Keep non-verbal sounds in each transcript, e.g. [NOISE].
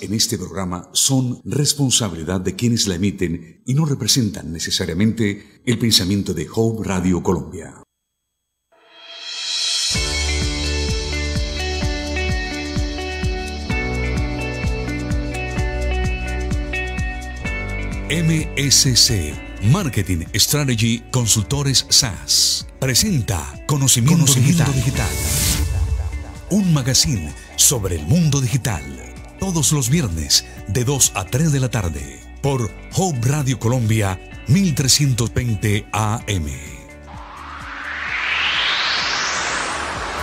en este programa son responsabilidad de quienes la emiten y no representan necesariamente el pensamiento de Home Radio Colombia. MSC Marketing Strategy Consultores SAS presenta Conocimiento, digital. Un magazine sobre el mundo digital todos los viernes de 2 a 3 de la tarde por Home Radio Colombia 1320 AM.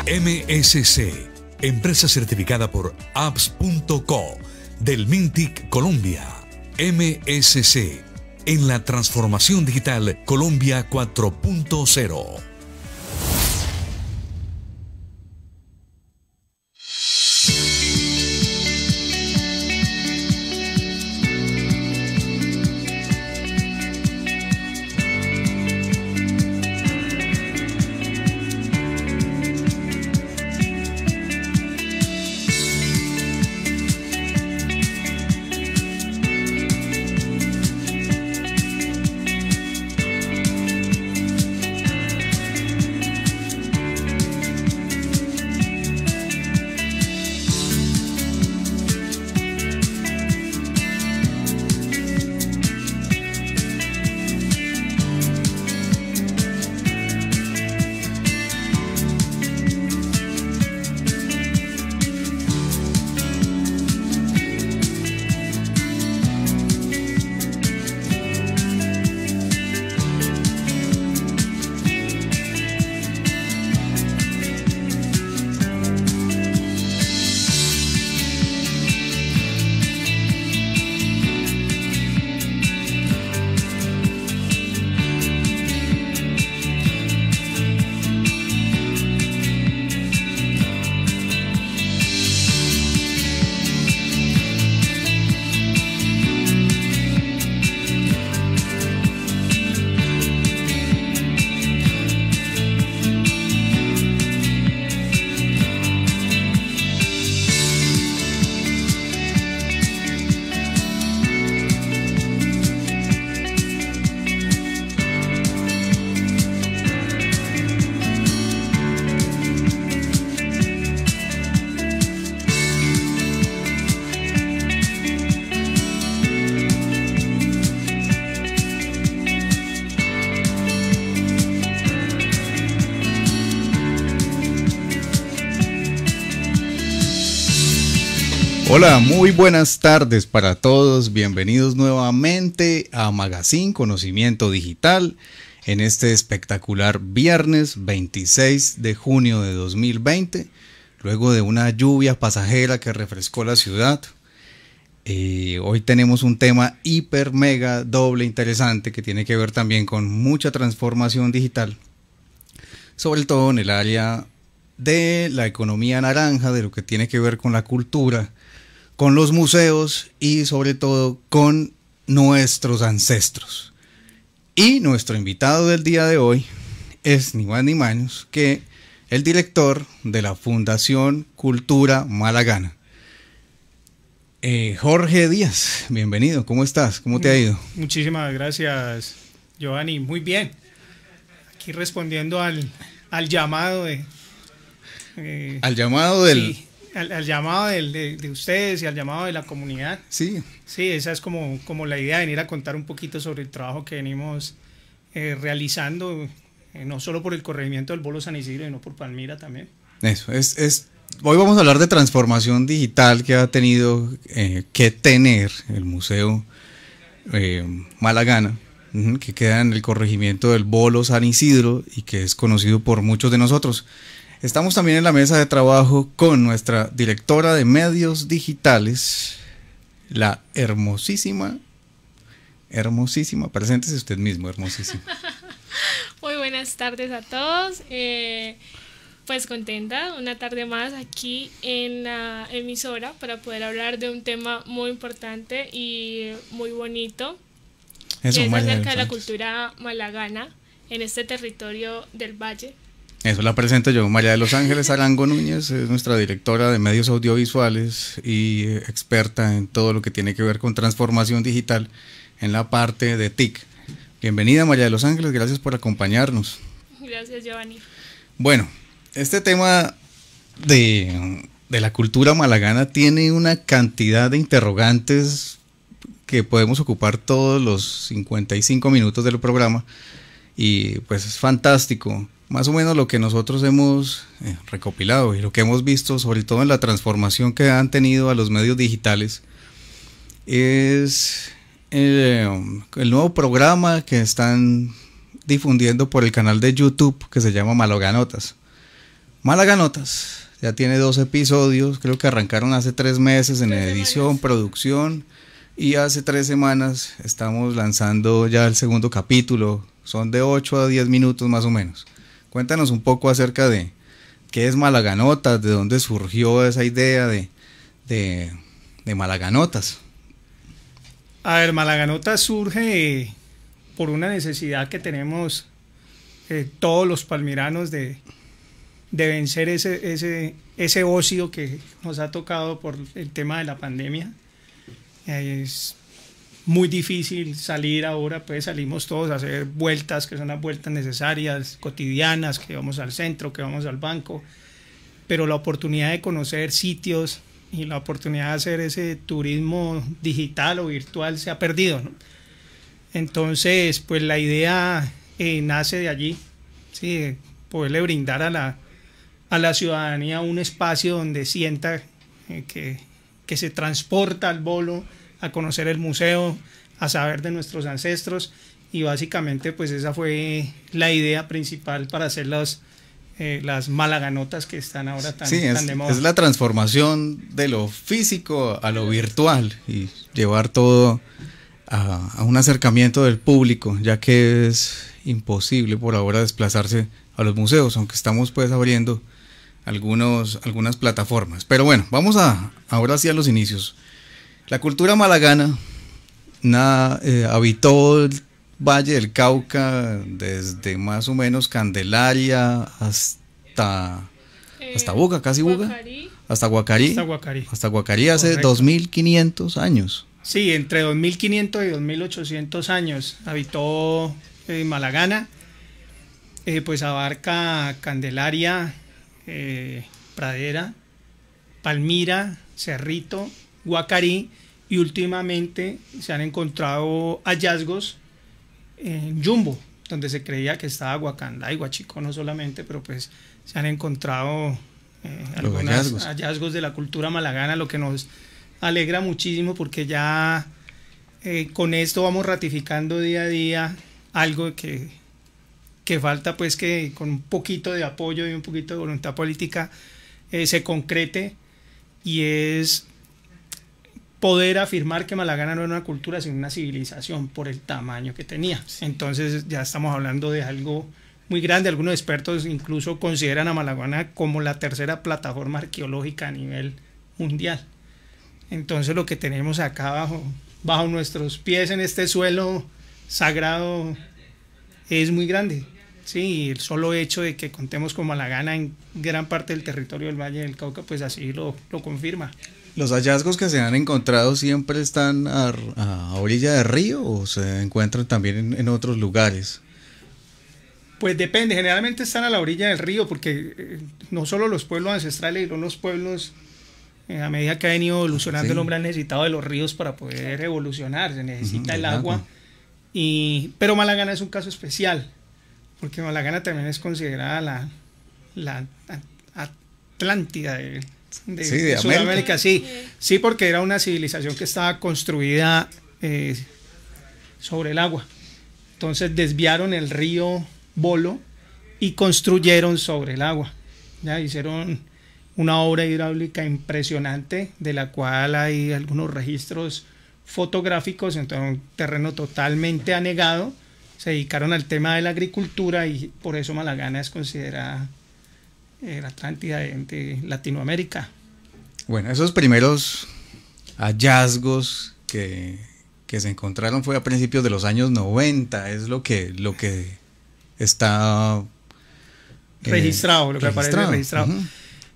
MSC, empresa certificada por apps.co del Mintic Colombia. MSC, en la transformación digital Colombia 4.0. Hola, muy buenas tardes para todos. Bienvenidos nuevamente a Magazine Conocimiento Digital en este espectacular viernes 26 de junio de 2020, luego de una lluvia pasajera que refrescó la ciudad. Eh, hoy tenemos un tema hiper, mega, doble interesante que tiene que ver también con mucha transformación digital, sobre todo en el área de la economía naranja, de lo que tiene que ver con la cultura con los museos y sobre todo con nuestros ancestros. Y nuestro invitado del día de hoy es ni más ni menos que el director de la Fundación Cultura Malagana. Eh, Jorge Díaz, bienvenido, ¿cómo estás? ¿Cómo te ha ido? Muchísimas gracias, Giovanni, muy bien. Aquí respondiendo al, llamado de... Eh, al llamado del, al, llamado de, de, ustedes y al llamado de la comunidad. Sí. Sí, esa es como, como la idea, de venir a contar un poquito sobre el trabajo que venimos eh, realizando, eh, no solo por el corregimiento del Bolo San Isidro, sino por Palmira también. Eso, es, es hoy vamos a hablar de transformación digital que ha tenido eh, que tener el Museo Malagana que queda en el corregimiento del Bolo San Isidro y que es conocido por muchos de nosotros. Estamos también en la mesa de trabajo con nuestra directora de medios digitales, la hermosísima, hermosísima, preséntese usted mismo, hermosísima. [LAUGHS] Muy buenas tardes a todos. Eh, pues contenta, una tarde más aquí en la emisora para poder hablar de un tema muy importante y muy bonito, que es acerca de la cultura malagana en este territorio del valle eso la presento yo, María de los Ángeles Arango Núñez, es nuestra directora de medios audiovisuales y eh, experta en todo lo que tiene que ver con transformación digital en la parte de TIC. Bienvenida María de los Ángeles, gracias por acompañarnos. Gracias Giovanni. Bueno, este tema de, de la cultura malagana tiene una cantidad de interrogantes que podemos ocupar todos los 55 minutos del programa y pues es fantástico más o menos lo que nosotros hemos eh, recopilado y lo que hemos visto, sobre todo en la transformación que han tenido a los medios digitales, es eh, el, nuevo programa que están difundiendo por el canal de YouTube que se llama Maloganotas. Malaganotas ya tiene dos episodios, creo que arrancaron hace tres meses en edición, producción y hace tres semanas estamos lanzando ya el segundo capítulo, son de 8 a 10 minutos más o menos. Cuéntanos un poco acerca de qué es Malaganotas, de dónde surgió esa idea de, Malaganotas. A ver, Malaganotas surge eh, por una necesidad que tenemos eh, todos los palmiranos de, vencer ese, ese, ese, ocio que nos ha tocado por el tema de la pandemia. es, muy difícil salir ahora, pues salimos todos a hacer vueltas, que son las vueltas necesarias, cotidianas, que vamos al centro, que vamos al banco, pero la oportunidad de conocer sitios y la oportunidad de hacer ese turismo digital o virtual se ha perdido. Entonces, pues la idea eh, nace de allí, ¿sí? poderle brindar a la, a la ciudadanía un espacio donde sienta eh, que, que se transporta al bolo a conocer el museo, a saber de nuestros ancestros y básicamente pues esa fue la idea principal para hacer las, eh, malaganotas que están ahora tan, de moda. Es la transformación de lo físico a lo virtual y llevar todo a, un acercamiento del público, ya que es imposible por ahora desplazarse a los museos, aunque estamos pues abriendo algunos, algunas plataformas. Pero bueno, vamos a ahora sí a los inicios. La cultura malagana eh, habitó el Valle del Cauca desde más o menos Candelaria hasta, hasta eh, casi Buga. Hasta Guacarí. Hasta Guacarí. Hasta Guacarí hace 2500 años. Sí, entre 2500 y 2800 años habitó eh, Malagana. pues abarca Candelaria, Pradera, Palmira, Cerrito, Guacarí y últimamente se han encontrado hallazgos en Jumbo, donde se creía que estaba Huacanda y Guachico no solamente, pero pues se han encontrado eh, algunos hallazgos. de la cultura malagana, lo que nos alegra muchísimo porque ya eh, con esto vamos ratificando día a día algo que, falta pues que con un poquito de apoyo y un poquito de voluntad política eh, se concrete y es poder afirmar que Malagana no era una cultura, sino una civilización por el tamaño que tenía. Entonces ya estamos hablando de algo muy grande. Algunos expertos incluso consideran a Malagana como la tercera plataforma arqueológica a nivel mundial. Entonces lo que tenemos acá abajo, bajo nuestros pies en este suelo sagrado es muy grande. Sí, el solo hecho de que contemos con Malagana en gran parte del territorio del Valle del Cauca, pues así lo, lo confirma. ¿Los hallazgos que se han encontrado siempre están a, orilla de río o se encuentran también en, otros lugares? Pues depende, generalmente están a la orilla del río porque eh, no solo los pueblos ancestrales, sino los pueblos eh, a medida que ha venido ah, evolucionando el hombre ha necesitado de los ríos para poder evolucionar, se necesita el agua. Y, pero Malagana es un caso especial, porque Malagana también es considerada la, la Atlántida de, sí, de, América. sí. Sí, porque era una civilización que estaba construida eh, sobre el agua. Entonces desviaron el río Bolo y construyeron sobre el agua. ¿ya? Hicieron una obra hidráulica impresionante, de la cual hay algunos registros fotográficos, entonces un terreno totalmente anegado. Se dedicaron al tema de la agricultura y por eso Malagana es considerada la Atlántida, de, Latinoamérica. Bueno, esos primeros hallazgos que, se encontraron fue a principios de los años 90, es lo que, lo que está... Eh, registrado, lo que aparece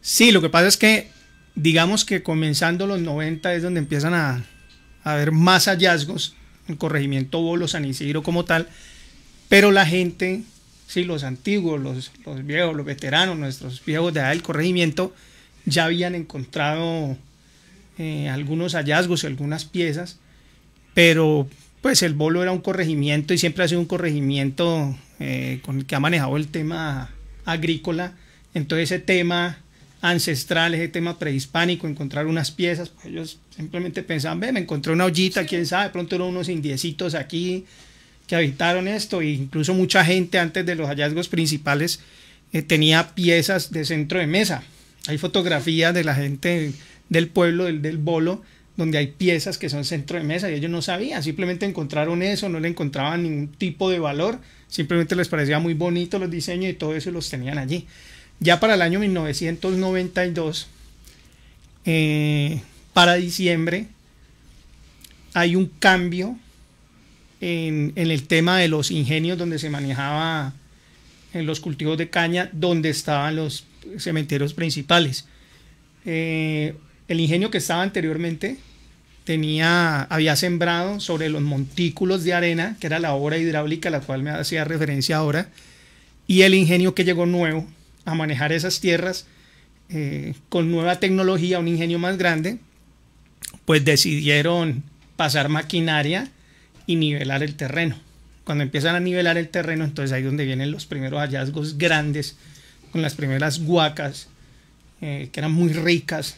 Sí, lo que pasa es que digamos que comenzando los 90 es donde empiezan a, a haber más hallazgos, el corregimiento Bolo, San Isidro como tal, pero la gente ¿sí? los antiguos, los, viejos, los veteranos, nuestros viejos de edad del corregimiento, ya habían encontrado eh, algunos hallazgos y algunas piezas, pero pues el bolo era un corregimiento y siempre ha sido un corregimiento eh, con el que ha manejado el tema agrícola, entonces ese tema ancestral, ese tema prehispánico, encontrar unas piezas, pues ellos simplemente pensaban, ve, me encontré una ollita, quién sabe, pronto eran unos indiecitos aquí, que habitaron esto e incluso mucha gente antes de los hallazgos principales eh, tenía piezas de centro de mesa. Hay fotografías de la gente del pueblo, del, bolo, donde hay piezas que son centro de mesa y ellos no sabían, simplemente encontraron eso, no le encontraban ningún tipo de valor, simplemente les parecía muy bonito los diseños y todo eso los tenían allí. Ya para el año 1992, eh, para diciembre, hay un cambio en, el tema de los ingenios donde se manejaba en los cultivos de caña, donde estaban los cementerios principales. Eh, el ingenio que estaba anteriormente tenía, había sembrado sobre los montículos de arena, que era la obra hidráulica a la cual me hacía referencia ahora, y el ingenio que llegó nuevo a manejar esas tierras eh, con nueva tecnología, un ingenio más grande, pues decidieron pasar maquinaria y nivelar el terreno. Cuando empiezan a nivelar el terreno, entonces ahí es donde vienen los primeros hallazgos grandes, con las primeras huacas, eh, que eran muy ricas,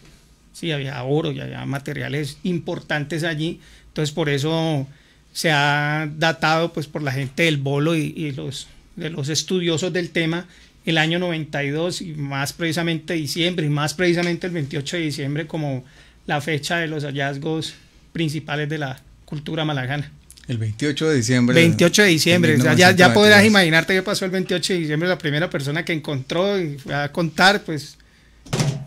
sí, había oro y había materiales importantes allí, entonces por eso se ha datado pues por la gente del bolo y, los, de los estudiosos del tema el año 92 y más precisamente diciembre y más precisamente el 28 de diciembre como la fecha de los hallazgos principales de la cultura malagana. El 28 de diciembre. 28 de diciembre. ya, podrás imaginarte qué pasó el 28 de diciembre. La primera persona que encontró y fue a contar, pues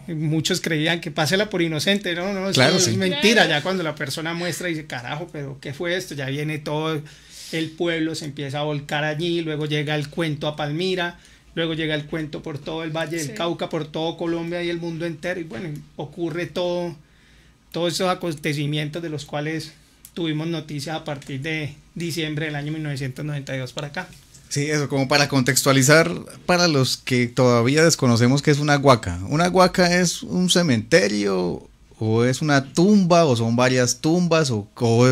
eh, muchos creían que pásela por inocente. No, no, claro, es mentira. Ya cuando la persona muestra y dice, carajo, pero ¿qué fue esto? Ya viene todo el pueblo, se empieza a volcar allí. Luego llega el cuento a Palmira. Luego llega el cuento por todo el Valle del Cauca, por todo Colombia y el mundo entero. Y bueno, ocurre todo, todos esos acontecimientos de los cuales tuvimos noticias a partir de diciembre del año 1992 para acá. Sí, eso, como para contextualizar, para los que todavía desconocemos qué es una huaca. Una huaca es un cementerio o es una tumba o son varias tumbas o,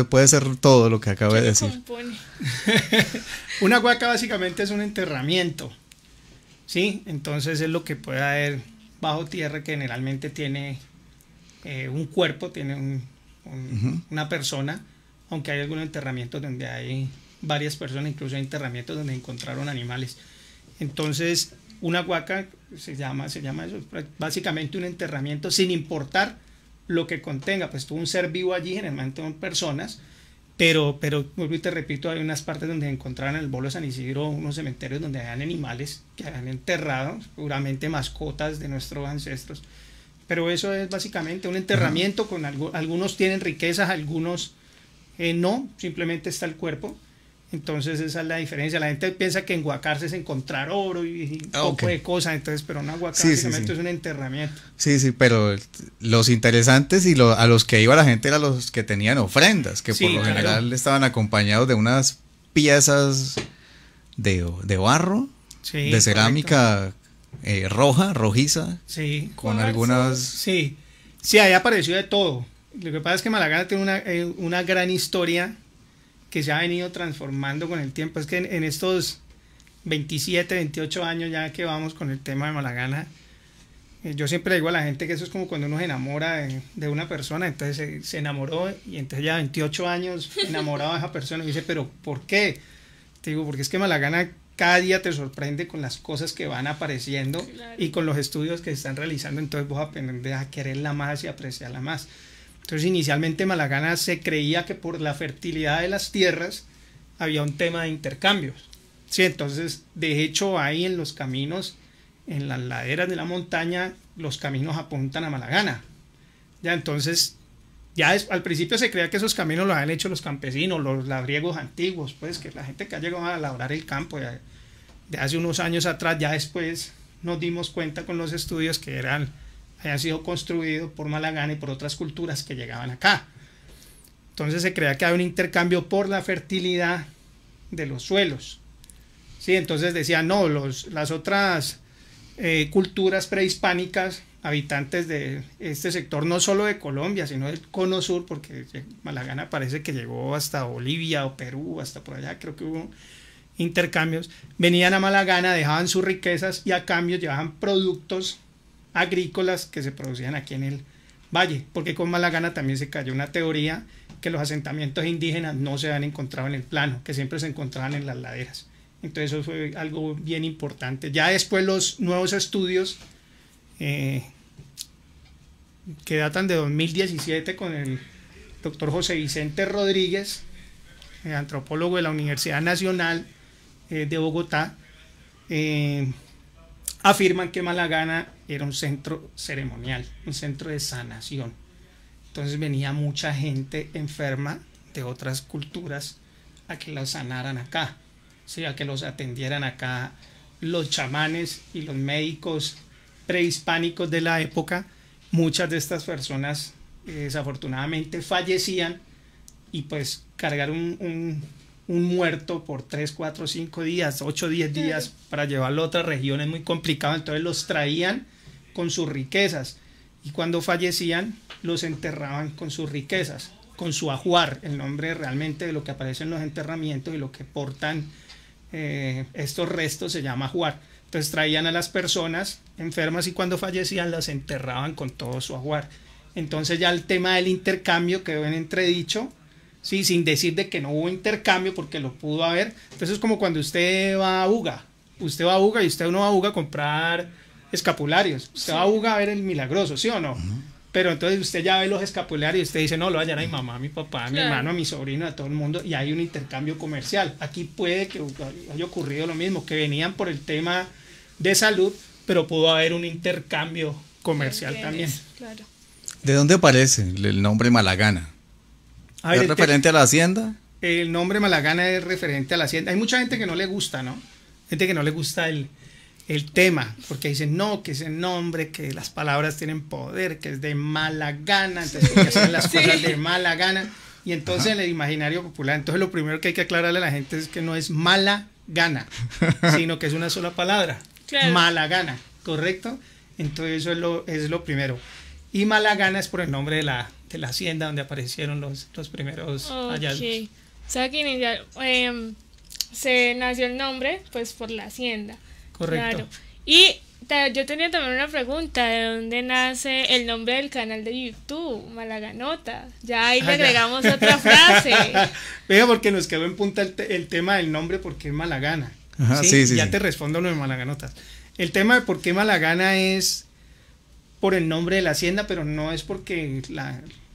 puede ser todo lo que acabo de decir. [LAUGHS] una huaca básicamente es un enterramiento. Sí, entonces es lo que puede haber bajo tierra que generalmente tiene eh, un cuerpo, tiene un, una persona, aunque hay algunos enterramientos donde hay varias personas, incluso hay enterramientos donde encontraron animales. Entonces, una huaca se llama, se llama eso, básicamente un enterramiento sin importar lo que contenga, pues tuvo un ser vivo allí, generalmente son personas, pero, pero vuelvo y te repito, hay unas partes donde encontraron el bolo San Isidro unos cementerios donde hay animales que habían enterrado, seguramente mascotas de nuestros ancestros pero eso es básicamente un enterramiento con algunos tienen riquezas, algunos eh, no, simplemente está el cuerpo. Entonces esa es la diferencia. La gente piensa que en se es encontrar oro y un ah, poco de cosas, entonces, pero no, enguacar es un enterramiento. Sí, sí, pero los interesantes y a los que iba la gente eran los que tenían ofrendas, que por lo general estaban acompañados de unas piezas de, barro, de cerámica eh, roja, rojiza. Sí. Con, algunas. Sí. Sí, ahí apareció de todo. Lo que pasa es que Malagana tiene una, eh, una gran historia que se ha venido transformando con el tiempo. Es que en, estos 27, 28 años ya que vamos con el tema de Malagana, eh, yo siempre digo a la gente que eso es como cuando uno se enamora de, una persona, entonces se, enamoró y entonces ya 28 años enamorado de esa persona y dice, pero ¿por qué? Te digo, porque es que Malagana cada día te sorprende con las cosas que van apareciendo y con los estudios que se están realizando, entonces vos aprendes a quererla más y apreciarla más. Entonces inicialmente Malagana se creía que por la fertilidad de las tierras había un tema de intercambios. Sí, entonces de hecho ahí en los caminos, en las laderas de la montaña, los caminos apuntan a Malagana. Ya entonces ya al principio se creía que esos caminos los habían hecho los campesinos, los labriegos antiguos, pues que la gente que ha llegado a labrar el campo de hace unos años atrás, ya después nos dimos cuenta con los estudios que eran, habían sido construidos por Malagana y por otras culturas que llegaban acá. Entonces se creía que había un intercambio por la fertilidad de los suelos. Sí, entonces decían, no, los, las otras eh, culturas prehispánicas habitantes de este sector, no solo de Colombia, sino del cono sur, porque Malagana parece que llegó hasta Bolivia o Perú, hasta por allá, creo que hubo intercambios, venían a Malagana, dejaban sus riquezas y a cambio llevaban productos agrícolas que se producían aquí en el valle, porque con Malagana también se cayó una teoría que los asentamientos indígenas no se han encontrado en el plano, que siempre se encontraban en las laderas. Entonces eso fue algo bien importante. Ya después los nuevos estudios eh, que datan de 2017 con el doctor José Vicente Rodríguez, eh, antropólogo de la Universidad Nacional eh, de Bogotá, afirman que Malagana era un centro ceremonial, un centro de sanación. Entonces venía mucha gente enferma de otras culturas a que la sanaran acá, sea a que los atendieran acá los chamanes y los médicos prehispánicos de la época, muchas de estas personas eh, desafortunadamente fallecían y pues cargar un, muerto por 3, 4, 5 días, 8, 10 días para llevarlo a otras regiones es muy complicado, entonces los traían con sus riquezas y cuando fallecían los enterraban con sus riquezas, con su ajuar, el nombre realmente de lo que aparece en los enterramientos y lo que portan eh, estos restos se llama ajuar. Entonces traían a las personas enfermas y cuando fallecían las enterraban con todo su aguar. Entonces ya el tema del intercambio quedó en entredicho, sí, sin decir de que no hubo intercambio porque lo pudo haber. Entonces es como cuando usted va a UGA, usted va a UGA y usted no va a UGA a comprar escapularios, usted va a UGA a ver el milagroso, ¿sí o no? Pero entonces usted ya ve los escapularios y usted dice, no, lo vayan a mi mamá, a mi papá, a mi hermano, a mi sobrino, a todo el mundo, y hay un intercambio comercial. Aquí puede que haya ocurrido lo mismo, que venían por el tema de salud, pero pudo haber un intercambio comercial también. ¿De dónde aparece el nombre Malagana? ¿Es referente a la hacienda? El nombre Malagana es referente a la hacienda. Hay mucha gente que no le gusta, ¿no? Gente que no le gusta el, el tema, porque dicen no, que es el nombre, que las palabras tienen poder, que es de mala gana, entonces que hacen las cosas de mala gana. Y entonces en el imaginario popular, entonces lo primero que hay que aclararle a la gente es que no es mala gana, sino que es una sola palabra, mala gana, ¿correcto? Entonces eso es lo, primero. Y mala gana es por el nombre de la, de la hacienda donde aparecieron los, los primeros hallazgos. O sea que em, se nació el nombre pues por la hacienda. Correcto. Y yo tenía también una pregunta, ¿de dónde nace el nombre del canal de YouTube? Malaganota. Ya ahí le ah, agregamos otra frase. [LAUGHS] Vea, porque nos quedó en punta el, tema del nombre, porque es Malagana. ya te respondo lo de Malaganotas. El tema de por qué Malagana es por el nombre de la hacienda, pero no es porque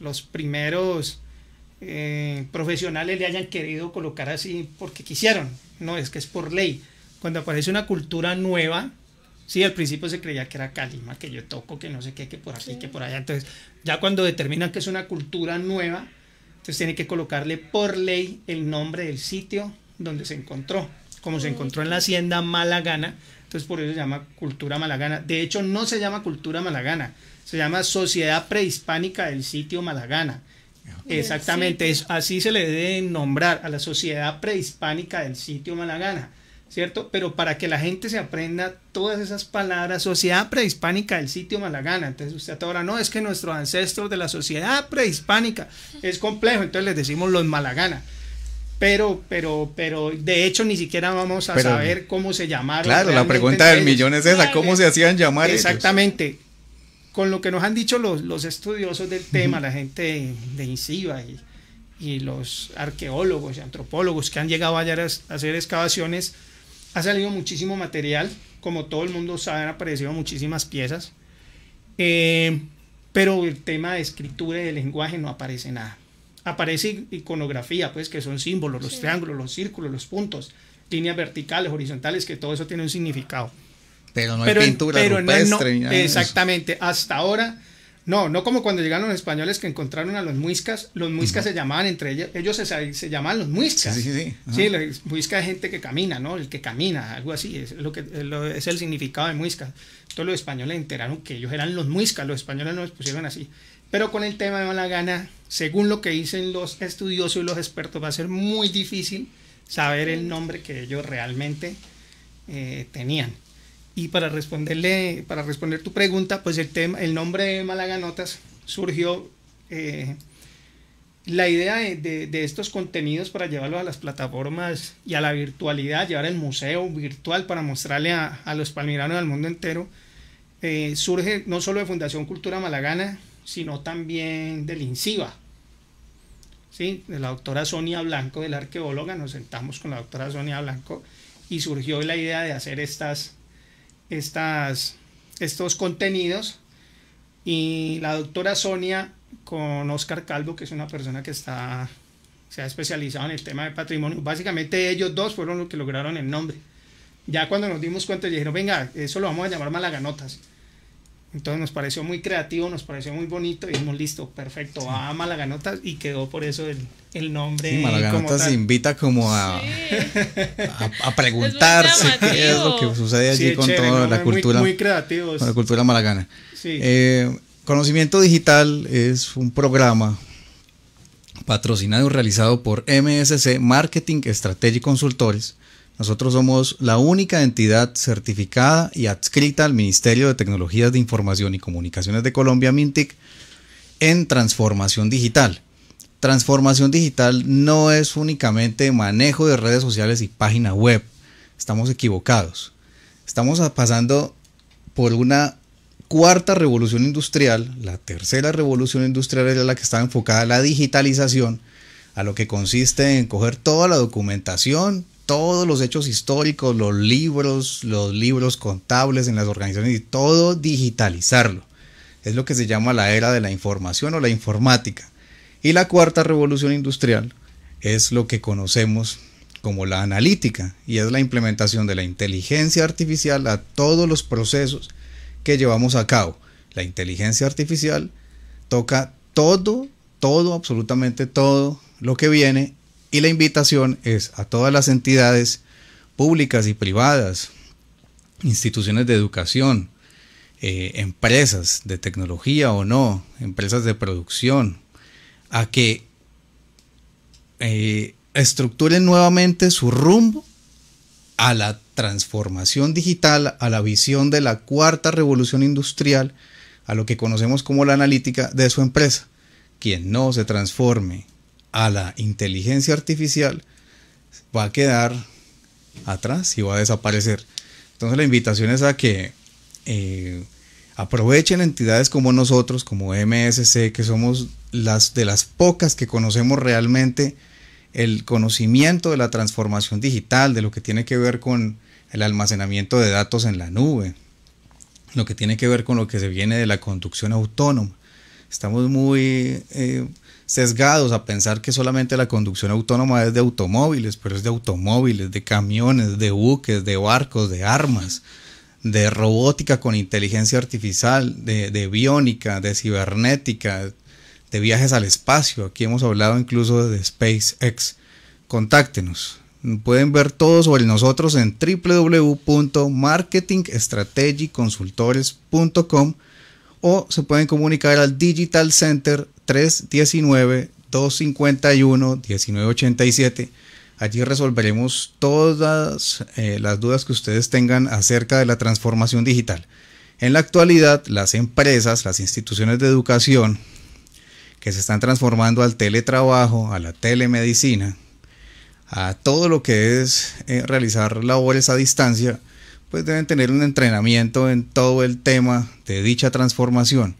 los primeros eh, profesionales le hayan querido colocar así porque quisieron, no, es que es por ley cuando aparece una cultura nueva, Sí, al principio se creía que era Calima, que yo toco, que no sé qué, que por aquí, que por allá. Entonces, ya cuando determinan que es una cultura nueva, entonces tiene que colocarle por ley el nombre del sitio donde se encontró. Como se encontró en la hacienda Malagana, entonces por eso se llama cultura malagana. De hecho, no se llama cultura malagana, se llama Sociedad Prehispánica del Sitio Malagana. Exactamente, es, así se le debe nombrar a la Sociedad Prehispánica del Sitio Malagana. ¿cierto? Pero para que la gente se aprenda todas esas palabras, sociedad prehispánica del sitio Malagana. Entonces usted ahora no, es que nuestros ancestros de la sociedad prehispánica es complejo, entonces les decimos los Malagana. Pero, pero, pero de hecho ni siquiera vamos a saber cómo se llamaron. Claro, la pregunta del millón es esa, ¿cómo se hacían llamar? Exactamente. Con lo que nos han dicho los, los estudiosos del tema, la gente de, INCIBA y, y los arqueólogos y antropólogos que han llegado a hacer excavaciones, ha salido muchísimo material, como todo el mundo sabe, han aparecido muchísimas piezas, eh, pero el tema de escritura y de lenguaje no aparece nada. Aparece iconografía, pues que son símbolos, los triángulos, los círculos, los puntos, líneas verticales, horizontales, que todo eso tiene un significado. Pero no hay pintura rupestre, Exactamente, hasta ahora no, no como cuando llegaron los españoles que encontraron a los muiscas. Los muiscas se llamaban entre ellos, ellos se, se llamaban los muiscas. Sí, sí, sí. Sí, los muiscas es gente que camina, ¿no? El que camina, algo así, es, lo que, es el significado de muiscas. Entonces los españoles enteraron que ellos eran los muiscas, los españoles no los pusieron así. Pero con el tema de gana, según lo que dicen los estudiosos y los expertos, va a ser muy difícil saber el nombre que ellos realmente eh, tenían. Y para responderle, para responder tu pregunta, pues el tema, el nombre de Notas surgió eh, la idea de, estos contenidos para llevarlos a las plataformas y a la virtualidad, llevar el museo virtual para mostrarle a, los palmiranos del mundo entero, eh, surge no solo de Fundación Cultura Malagana, sino también del INCIBA. ¿sí? De la doctora Sonia Blanco, de la arqueóloga, nos sentamos con la doctora Sonia Blanco y surgió la idea de hacer estas estas, estos contenidos. Y la doctora Sonia con Oscar Calvo, que es una persona que está, se ha especializado en el tema de patrimonio. Básicamente ellos dos fueron los que lograron el nombre. Ya cuando nos dimos cuenta, dijeron, venga, eso lo vamos a llamar Malaganotas. Entonces nos pareció muy creativo, nos pareció muy bonito y dijimos, listo, perfecto, va a y quedó por eso el, nombre. Sí, Malaganotas invita como a, preguntarse qué es lo que sucede allí con toda la cultura. Muy, muy creativos. Con la cultura malagana. Eh, Conocimiento Digital es un programa patrocinado y realizado por MSC Marketing Strategy Consultores nosotros somos la única entidad certificada y adscrita al Ministerio de Tecnologías de Información y Comunicaciones de Colombia, MINTIC, en transformación digital. Transformación digital no es únicamente manejo de redes sociales y página web. Estamos equivocados. Estamos pasando por una cuarta revolución industrial, la tercera revolución industrial era la que está enfocada a la digitalización, a lo que consiste en coger toda la documentación, todos los hechos históricos, los libros, los libros contables en las organizaciones y todo digitalizarlo. Es lo que se llama la era de la información o la informática. Y la cuarta revolución industrial es lo que conocemos como la analítica y es la implementación de la inteligencia artificial a todos los procesos que llevamos a cabo. La inteligencia artificial toca todo, todo, absolutamente todo lo que viene y la invitación es a todas las entidades públicas y privadas, instituciones de educación, eh, empresas de tecnología o no, empresas de producción, a que eh, estructuren nuevamente su rumbo a la transformación digital, a la visión de la cuarta revolución industrial, a lo que conocemos como la analítica de su empresa. Quien no se transforme a la inteligencia artificial va a quedar atrás y va a desaparecer. Entonces la invitación es a que eh, aprovechen entidades como nosotros, como MSC, que somos las de las pocas que conocemos realmente el conocimiento de la transformación digital, de lo que tiene que ver con el almacenamiento de datos en la nube, lo que tiene que ver con lo que se viene de la conducción autónoma. Estamos muy eh, sesgados a pensar que solamente la conducción autónoma es de automóviles, pero es de automóviles, de camiones, de buques, de barcos, de armas, de robótica con inteligencia artificial, de, biónica, de cibernética, de viajes al espacio. Aquí hemos hablado incluso de SpaceX. Contáctenos. Pueden ver todo sobre nosotros en www.marketingstrategiconsultores.com o se pueden comunicar al Digital Center 319-251-1987. Allí resolveremos todas eh, las dudas que ustedes tengan acerca de la transformación digital. En la actualidad, las empresas, las instituciones de educación que se están transformando al teletrabajo, a la telemedicina, a todo lo que es eh, realizar labores a distancia, pues deben tener un entrenamiento en todo el tema de dicha transformación.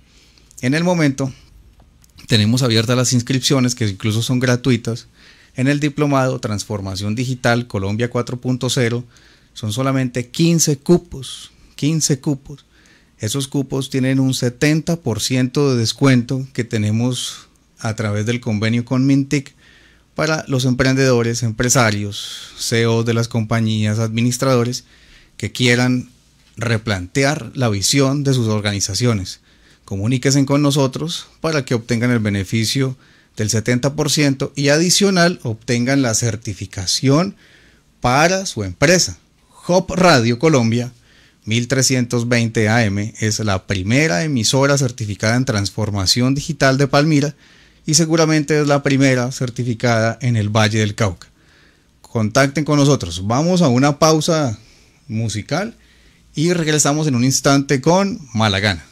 En el momento tenemos abiertas las inscripciones que incluso son gratuitas en el diplomado Transformación Digital Colombia 4.0. Son solamente 15 cupos, 15 cupos. Esos cupos tienen un 70% de descuento que tenemos a través del convenio con Mintic para los emprendedores, empresarios, CEOs de las compañías, administradores quieran replantear la visión de sus organizaciones. Comuníquense con nosotros para que obtengan el beneficio del 70% y adicional obtengan la certificación para su empresa. Hop Radio Colombia 1320 AM es la primera emisora certificada en transformación digital de Palmira y seguramente es la primera certificada en el Valle del Cauca. Contacten con nosotros. Vamos a una pausa musical y regresamos en un instante con Malagana.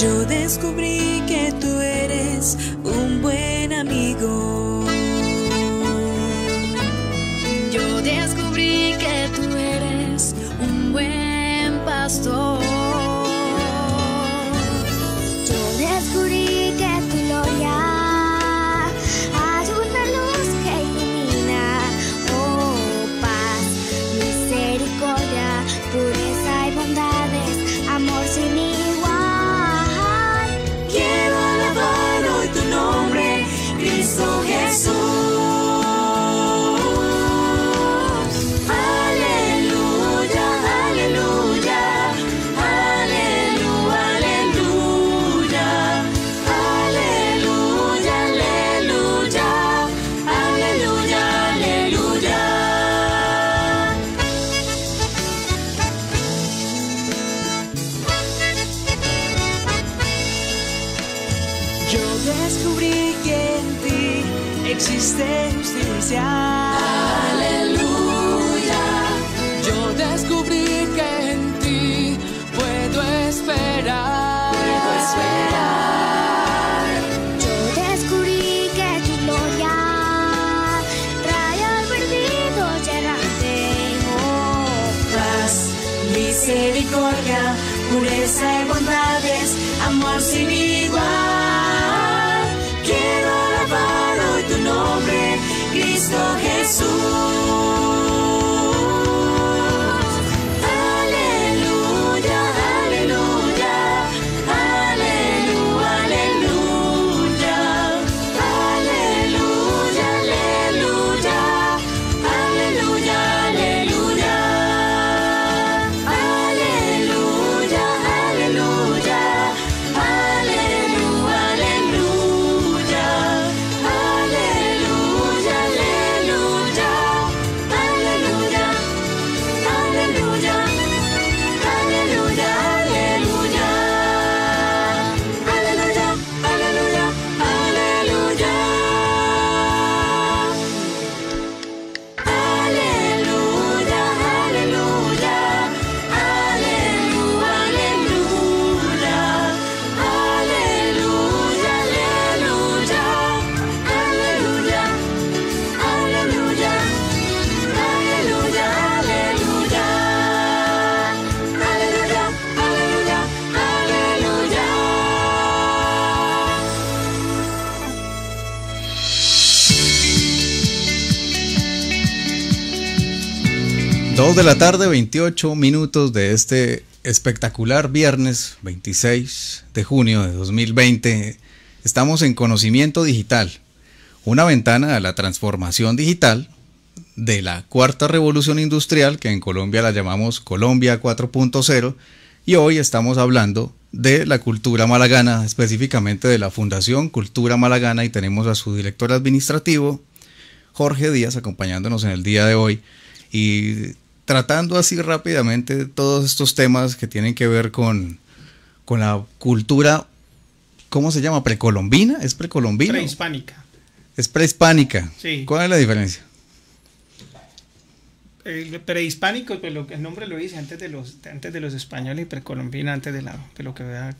Yo descubrí gracias. de la tarde, 28 minutos de este espectacular viernes 26 de junio de 2020. Estamos en Conocimiento Digital, una ventana a la transformación digital de la cuarta revolución industrial que en Colombia la llamamos Colombia 4.0 y hoy estamos hablando de la cultura malagana, específicamente de la Fundación Cultura Malagana y tenemos a su director administrativo, Jorge Díaz, acompañándonos en el día de hoy y tratando así rápidamente todos estos temas que tienen que ver con, la cultura, ¿cómo se llama? ¿Precolombina? ¿Es precolombina? Prehispánica. Es prehispánica. Sí. ¿Cuál es la diferencia? El prehispánico, pues, el nombre lo dice antes de los, antes de los españoles y precolombina antes de, la, lo que vea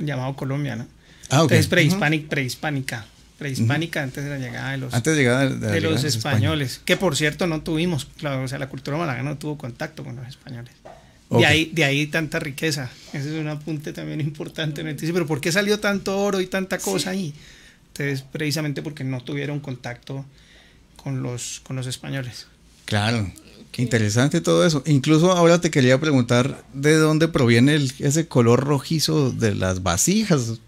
llamado Colombia, ¿no? Ah, okay. Entonces prehispánica, prehispánica prehispánica antes de la llegada de los, españoles, que por cierto no tuvimos, claro, o sea, la cultura malagana no tuvo contacto con los españoles. De, ahí, de ahí tanta riqueza. Ese es un apunte también importante. Pero ¿por qué salió tanto oro y tanta cosa ahí? Entonces, precisamente porque no tuvieron contacto con los, con los españoles. Claro, qué interesante todo eso. Incluso ahora te quería preguntar de dónde proviene ese color rojizo de las vasijas,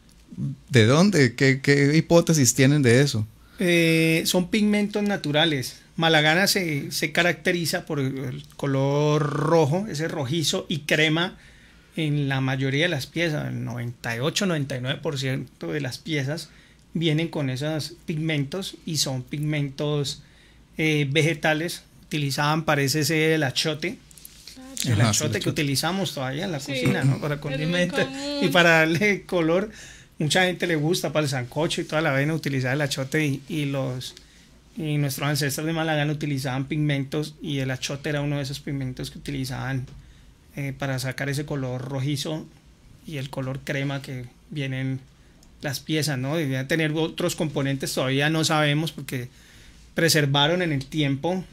¿De dónde? ¿Qué, qué hipótesis tienen de eso? Eh, son pigmentos naturales. Malagana se, se, caracteriza por el color rojo, ese rojizo y crema en la mayoría de las piezas, el 98-99% de las piezas vienen con esos pigmentos y son pigmentos eh, vegetales. Utilizaban, parece ser el achote, el achote que utilizamos todavía en la cocina, ¿no? Para condimentar y para darle color mucha gente le gusta para el sancocho y toda la vaina utilizar el achote y, los y nuestros ancestros de Malagán utilizaban pigmentos y el achote era uno de esos pigmentos que utilizaban eh, para sacar ese color rojizo y el color crema que vienen las piezas, ¿no? Debían tener otros componentes, todavía no sabemos porque preservaron en el tiempo,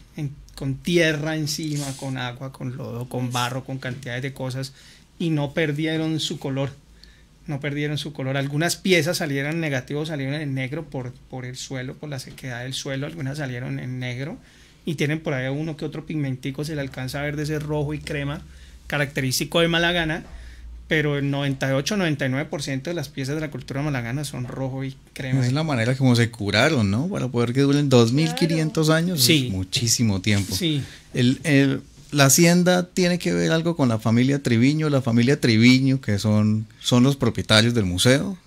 con tierra encima, con agua, con lodo, con barro, con cantidades de cosas y no perdieron su color no perdieron su color. Algunas piezas salieron negativos, salieron en negro por, por el suelo, por la sequedad del suelo, algunas salieron en negro y tienen por ahí uno que otro pigmentico, se le alcanza a ver de ese rojo y crema característico de Malagana, pero el 98-99% de las piezas de la cultura malagana son rojo y crema. Es la manera como se curaron, ¿no? Para poder que duren 2.500 años, sí. muchísimo tiempo. Sí. el, la hacienda tiene que ver algo con la familia Triviño, la familia Triviño, que son, son los propietarios del museo.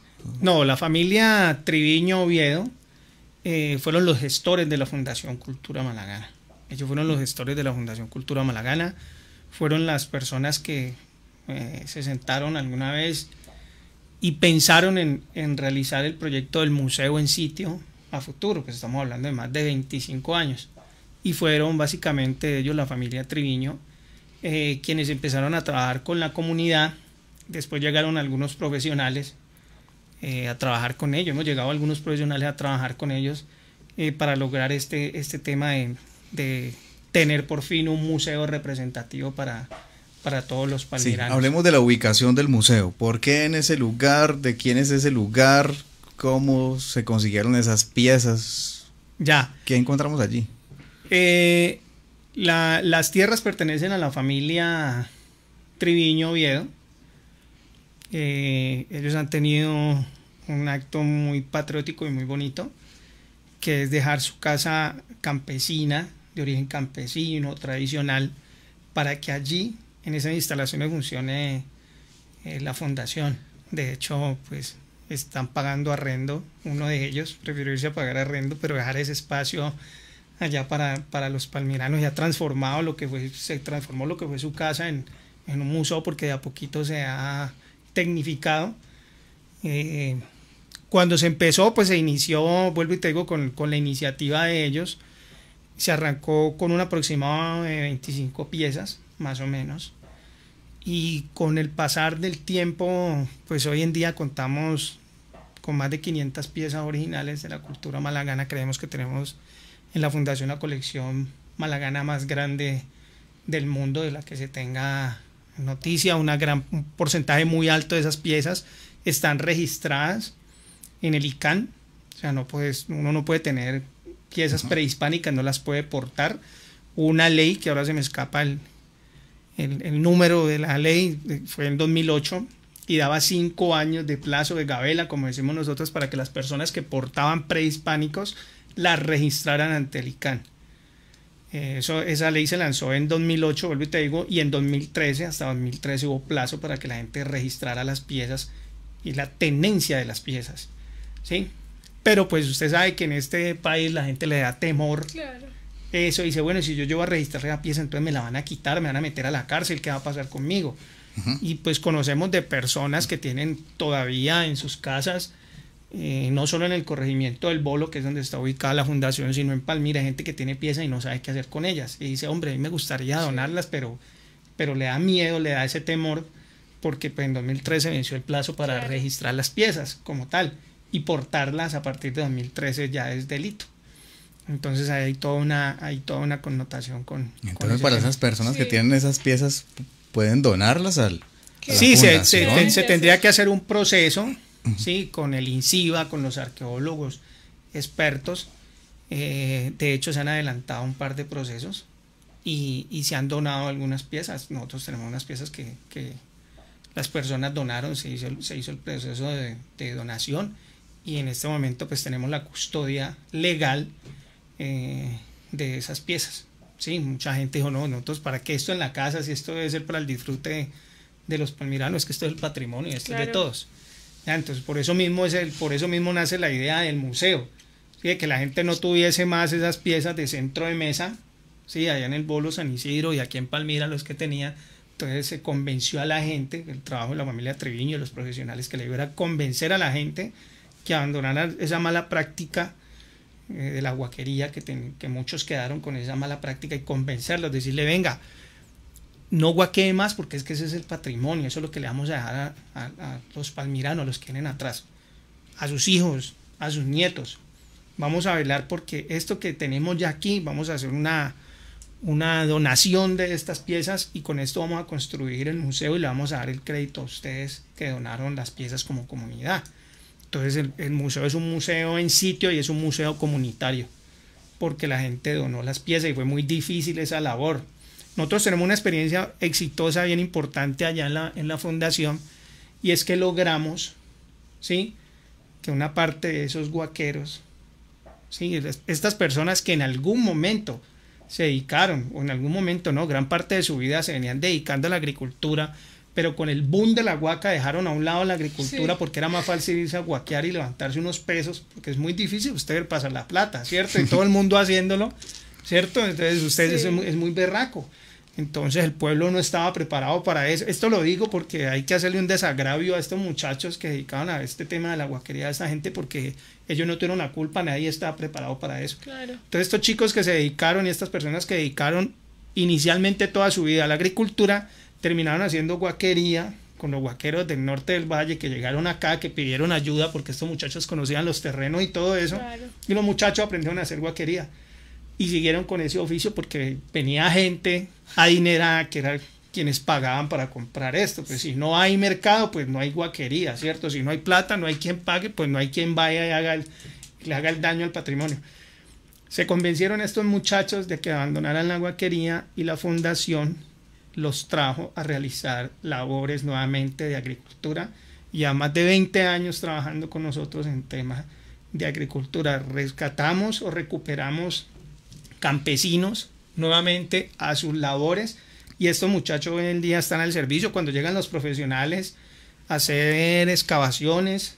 No, la familia Triviño Oviedo eh, fueron los gestores de la Fundación Cultura Malagana. Ellos fueron los gestores de la Fundación Cultura Malagana, fueron las personas que eh, se sentaron alguna vez y pensaron en, realizar el proyecto del museo en sitio a futuro, que pues estamos hablando de más de 25 años y fueron básicamente ellos, la familia Triviño, eh, quienes empezaron a trabajar con la comunidad. Después llegaron algunos profesionales eh, a trabajar con ellos. Hemos llegado algunos profesionales a trabajar con ellos eh, para lograr este, este tema de, tener por fin un museo representativo para, para todos los palmeranos. hablemos de la ubicación del museo. ¿Por qué en ese lugar? ¿De quién es ese lugar? ¿Cómo se consiguieron esas piezas? Ya. ¿Qué encontramos allí? Eh, las tierras pertenecen a la familia Triviño Oviedo. Eh, ellos han tenido un acto muy patriótico y muy bonito, que es dejar su casa campesina, de origen campesino, tradicional, para que allí, en esas instalaciones, funcione eh, la fundación. De hecho, pues están pagando arrendo, uno de ellos, prefiero irse a pagar arrendo, pero dejar ese espacio allá para, los palmiranos ya ha transformado lo que fue, se transformó lo que fue su casa en, en un museo porque de a poquito se ha tecnificado. Eh, cuando se empezó, pues se inició, vuelvo y te digo, con, con la iniciativa de ellos, se arrancó con un aproximado de 25 piezas, más o menos. Y con el pasar del tiempo, pues hoy en día contamos con más de 500 piezas originales de la cultura malagana. Creemos que tenemos en la fundación la colección malagana más grande del mundo, de la que se tenga noticia, una gran, un porcentaje muy alto de esas piezas están registradas en el ICANN, o sea, no uno no puede tener piezas prehispánicas, no las puede portar. Una ley que ahora se me escapa el, número de la ley, eh, fue en 2008 y daba cinco años de plazo de gabela, como decimos nosotros, para que las personas que portaban prehispánicos la registraran ante el ICANN. Eh, esa ley se lanzó en 2008, vuelvo y te digo, y en 2013, hasta 2013 hubo plazo para que la gente registrara las piezas y la tenencia de las piezas. ¿sí? Pero pues usted sabe que en este país la gente le da temor. Eso dice, bueno, si yo llevo a registrar la pieza, entonces me la van a quitar, me van a meter a la cárcel, ¿qué va a pasar conmigo? Y pues conocemos de personas que tienen todavía en sus casas eh, no solo en el corregimiento del Bolo, que es donde está ubicada la fundación, sino en Palmira, gente que tiene piezas y no sabe qué hacer con ellas. Y dice, hombre, a mí me gustaría donarlas, pero, pero le da miedo, le da ese temor, porque pues, en 2013 venció el plazo para registrar las piezas como tal, y portarlas a partir de 2013 ya es delito. Entonces hay toda una, hay toda una connotación con... Entonces para esas personas que tienen esas piezas, pueden donarlas al... Sí, se tendría que hacer un proceso ¿sí? con el INCIBA, con los arqueólogos expertos. Eh, de hecho, se han adelantado un par de procesos y, se han donado algunas piezas. Nosotros tenemos unas piezas que, las personas donaron, se hizo, el proceso de, donación y en este momento pues tenemos la custodia legal eh, de esas piezas. Sí, mucha gente dijo, no, nosotros para qué esto en la casa, si esto debe ser para el disfrute de, los palmiranos, que esto es el patrimonio, esto es de todos. Entonces, por eso mismo, es el, por eso mismo nace la idea del museo, de que la gente no tuviese más esas piezas de centro de mesa, ¿sí? allá en el Bolo San Isidro y aquí en Palmira los que tenía. Entonces se convenció a la gente, el trabajo de la familia Treviño, los profesionales que le iba a convencer a la gente que abandonara esa mala práctica eh, de la guaquería que, que muchos quedaron con esa mala práctica y convencerlos, decirle, venga, no guaquee más porque es que ese es el patrimonio, eso es lo que le vamos a dejar a, los palmiranos, los que vienen atrás, a sus hijos, a sus nietos. Vamos a velar porque esto que tenemos ya aquí, vamos a hacer una, una donación de estas piezas y con esto vamos a construir el museo y le vamos a dar el crédito a ustedes que donaron las piezas como comunidad. Entonces el museo es un museo en sitio y es un museo comunitario porque la gente donó las piezas y fue muy difícil esa labor nosotros tenemos una experiencia exitosa, bien importante allá en la, en la fundación, y es que logramos, ¿sí? Que una parte de esos guaqueros, ¿sí? Estas personas que en algún momento se dedicaron, o en algún momento no, gran parte de su vida se venían dedicando a la agricultura, pero con el boom de la guaca dejaron a un lado la agricultura porque era más fácil irse a guaquear y levantarse unos pesos, porque es muy difícil usted ver pasar la plata, ¿cierto? Y todo el mundo haciéndolo, ¿cierto? Entonces usted es, muy berraco. Entonces el pueblo no estaba preparado para eso. Esto lo digo porque hay que hacerle un desagravio a estos muchachos que dedicaban a este tema de la guaquería, a esta gente, porque ellos no tuvieron la culpa, nadie estaba preparado para eso. Entonces estos chicos que se dedicaron y estas personas que dedicaron inicialmente toda su vida a la agricultura, terminaron haciendo guaquería con los guaqueros del norte del valle que llegaron acá, que pidieron ayuda porque estos muchachos conocían los terrenos y todo eso. Y los muchachos aprendieron a hacer guaquería y siguieron con ese oficio porque venía gente adinerada que eran quienes pagaban para comprar esto. Pues si no hay mercado, pues no hay guaquería, ¿cierto? Si no hay plata, no hay quien pague, pues no hay quien vaya y haga el, le haga el daño al patrimonio. Se convencieron estos muchachos de que abandonaran la guaquería y la fundación los trajo a realizar labores nuevamente de agricultura. Y Ya más de 20 años trabajando con nosotros en temas de agricultura. Rescatamos o recuperamos campesinos nuevamente a sus labores y estos muchachos hoy en día están al servicio cuando llegan los profesionales a hacer excavaciones,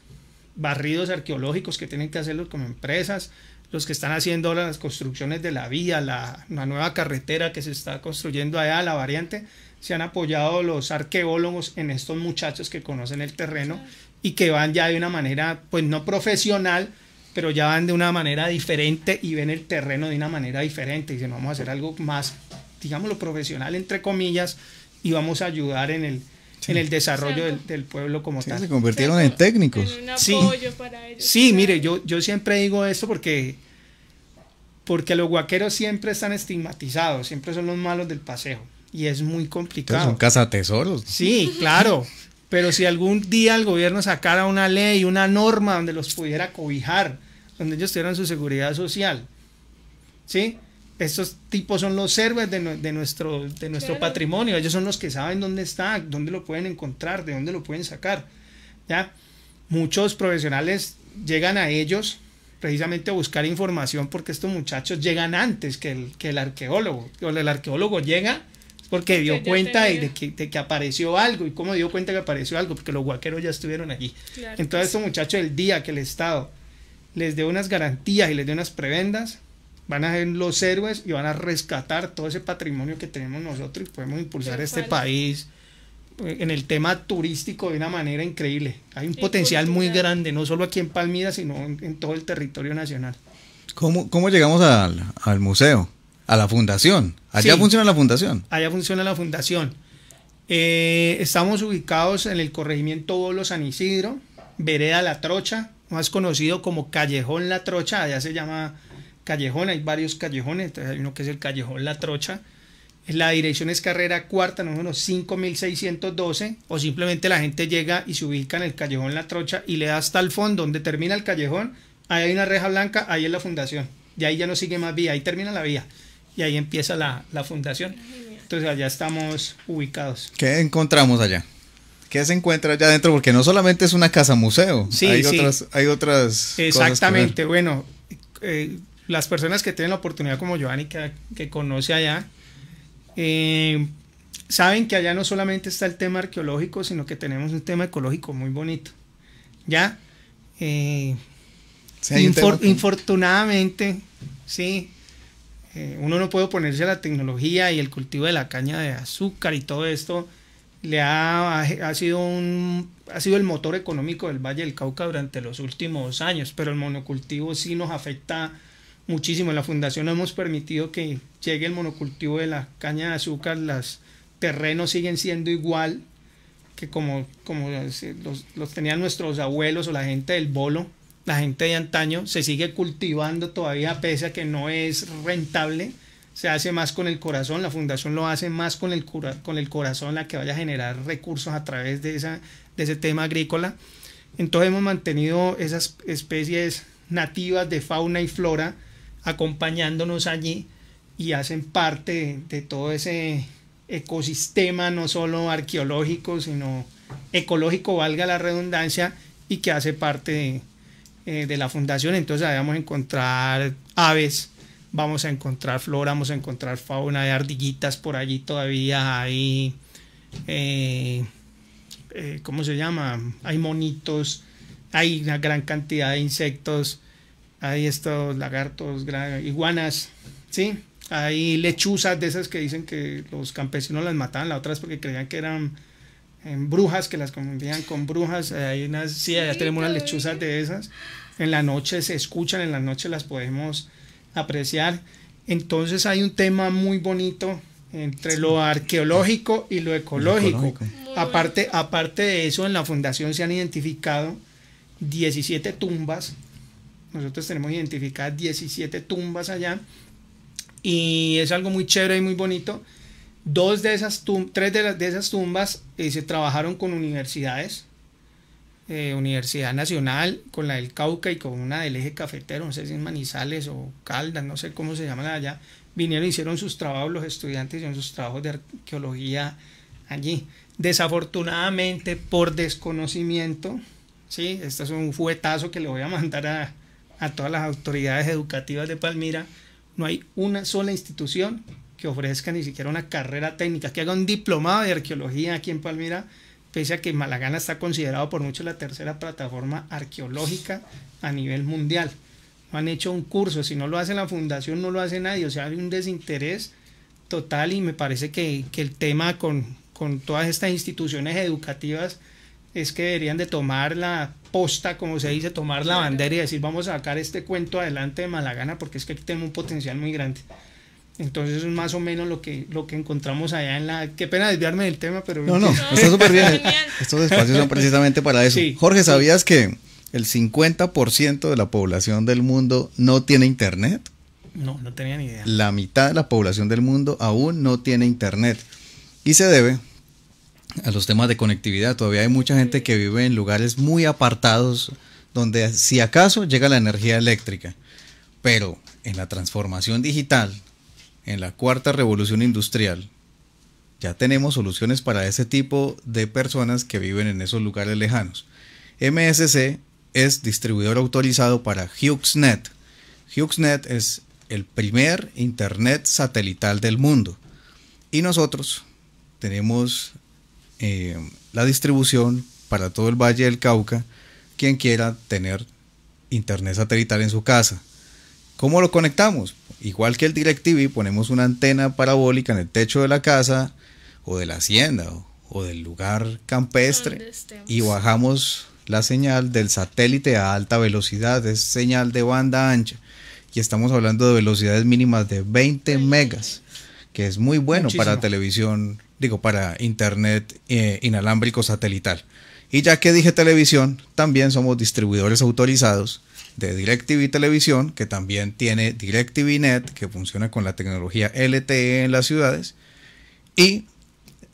barridos arqueológicos que tienen que hacerlos como empresas, los que están haciendo las construcciones de la vía, la, la nueva carretera que se está construyendo allá, la variante, se han apoyado los arqueólogos en estos muchachos que conocen el terreno y que van ya de una manera pues no profesional, pero ya van de una manera diferente y ven el terreno de una manera diferente. y Dicen, vamos a hacer algo más, digámoslo, profesional, entre comillas, y vamos a ayudar en el, desarrollo del, pueblo como tal. Se convirtieron en técnicos. sí, sí, mire, yo, yo siempre digo esto porque, porque los guaqueros siempre están estigmatizados, siempre son los malos del paseo. Y es muy complicado. son cazatesoros. Sí, claro. Pero si algún día el gobierno sacara una ley, una norma donde los pudiera cobijar, donde ellos tuvieran su seguridad social, ¿sí? Estos tipos son los héroes de, nuestro, de nuestro patrimonio, ellos son los que saben dónde está, dónde lo pueden encontrar, de dónde lo pueden sacar, ¿ya? Muchos profesionales llegan a ellos precisamente a buscar información porque estos muchachos llegan antes que el, que el arqueólogo, o el arqueólogo llega porque dio cuenta de, que, apareció algo. ¿Y cómo dio cuenta que apareció algo? Porque los guaqueros ya estuvieron allí. Entonces, estos muchachos, el día que el Estado les dé unas garantías y les dé unas prebendas, van a ser los héroes y van a rescatar todo ese patrimonio que tenemos nosotros y podemos impulsar este país eh, en el tema turístico de una manera increíble. Hay un potencial muy grande, no solo aquí en Palmira, sino en, todo el territorio nacional. ¿Cómo, cómo llegamos al, al museo? a la fundación. Allá funciona la fundación. Allá funciona la fundación. Eh, estamos ubicados en el corregimiento Bolo San Isidro, Vereda La Trocha, más conocido como Callejón La Trocha, allá se llama Callejón, hay varios callejones, hay uno que es el Callejón La Trocha. La dirección es carrera cuarta, número 5612, o simplemente la gente llega y se ubica en el Callejón La Trocha y le da hasta el fondo, donde termina el callejón, ahí hay una reja blanca, ahí es la fundación, y ahí ya no sigue más vía, ahí termina la vía y ahí empieza la, fundación. Entonces allá estamos ubicados. ¿Qué encontramos allá? ¿Qué se encuentra allá adentro? Porque no solamente es una casa museo, sí, hay, Otras, hay otras... Exactamente, bueno, eh, las personas que tienen la oportunidad como Giovanni que, que conoce allá, eh, saben que allá no solamente está el tema arqueológico, sino que tenemos un tema ecológico muy bonito. ¿Ya? Eh, infortunadamente, sí, eh, uno no puede oponerse a la tecnología y el cultivo de la caña de azúcar y todo esto le ha, ha, sido un, ha sido el motor económico del Valle del Cauca durante los últimos años, pero el monocultivo sí nos afecta muchísimo. En la fundación hemos permitido que llegue el monocultivo de la caña de azúcar, los terrenos siguen siendo igual que como, como los, los tenían nuestros abuelos o la gente del bolo la gente de antaño se sigue cultivando todavía pese a que no es rentable, se hace más con el corazón, la fundación lo hace más con el, con el corazón, la que vaya a generar recursos a través de, esa, de ese tema agrícola. Entonces hemos mantenido esas especies nativas de fauna y flora acompañándonos allí y hacen parte de, de todo ese ecosistema, no solo arqueológico, sino ecológico, valga la redundancia, y que hace parte de eh, de la fundación, entonces vamos a encontrar aves, vamos a encontrar flora, vamos a encontrar fauna de ardillitas, por allí todavía hay, eh, eh, ¿cómo se llama? Hay monitos, hay una gran cantidad de insectos, hay estos lagartos, iguanas, ¿sí? Hay lechuzas de esas que dicen que los campesinos las mataban, las otras porque creían que eran em, brujas, que las confundían con brujas. Hay unas, sí, sí tenemos unas lechuzas de esas en la noche se escuchan, en la noche las podemos apreciar. Entonces hay un tema muy bonito entre lo arqueológico y lo ecológico. Aparte, aparte de eso, en la fundación se han identificado 17 tumbas. Nosotros tenemos identificadas 17 tumbas allá. Y es algo muy chévere y muy bonito. Dos de esas tres de, esas tumbas eh, se trabajaron con universidades eh, Universidad Nacional, con la del Cauca y con una del eje cafetero, no sé si es Manizales o Caldas, no sé cómo se llaman allá, vinieron, hicieron sus trabajos, los estudiantes hicieron sus trabajos de arqueología allí. Desafortunadamente, por desconocimiento, ¿sí? este es un fuetazo que le voy a mandar a, a todas las autoridades educativas de Palmira, no hay una sola institución que ofrezca ni siquiera una carrera técnica, que haga un diplomado de arqueología aquí en Palmira, pese a que Malagana está considerado por mucho la tercera plataforma arqueológica a nivel mundial. No han hecho un curso, si no lo hace la fundación no lo hace nadie, o sea, hay un desinterés total y me parece que, el tema con, con todas estas instituciones educativas es que deberían de tomar la posta, como se dice, tomar la bandera y decir vamos a sacar este cuento adelante de Malagana porque es que aquí tenemos un potencial muy grande. Entonces es más o menos lo que, lo que encontramos allá en la... Qué pena desviarme del tema, pero... No, no, [LAUGHS] está súper bien. Estos espacios son precisamente para eso. Jorge, ¿sabías que el 50% de la población del mundo no tiene internet? No, no tenía ni idea. La mitad de la población del mundo aún no tiene internet. Y se debe a los temas de conectividad. Todavía hay mucha gente que vive en lugares muy apartados donde si acaso llega la energía eléctrica. Pero en la transformación digital, en la cuarta revolución industrial, ya tenemos soluciones para ese tipo de personas que viven en esos lugares lejanos. MSC es distribuidor autorizado para HughesNet. HughesNet es el primer Internet satelital del mundo. Y nosotros tenemos eh, la distribución para todo el Valle del Cauca, quien quiera tener Internet satelital en su casa. ¿Cómo lo conectamos? igual que el DirecTV, ponemos una antena parabólica en el techo de la casa o de la hacienda o, del lugar campestre y bajamos la señal del satélite a alta velocidad, es señal de banda ancha y estamos hablando de velocidades mínimas de 20 megas, que es muy bueno para televisión, digo, para internet eh, inalámbrico satelital. Y ya que dije televisión, también somos distribuidores autorizados de DirecTV Televisión, que también tiene DirecTV Net, que funciona con la tecnología LTE en las ciudades. Y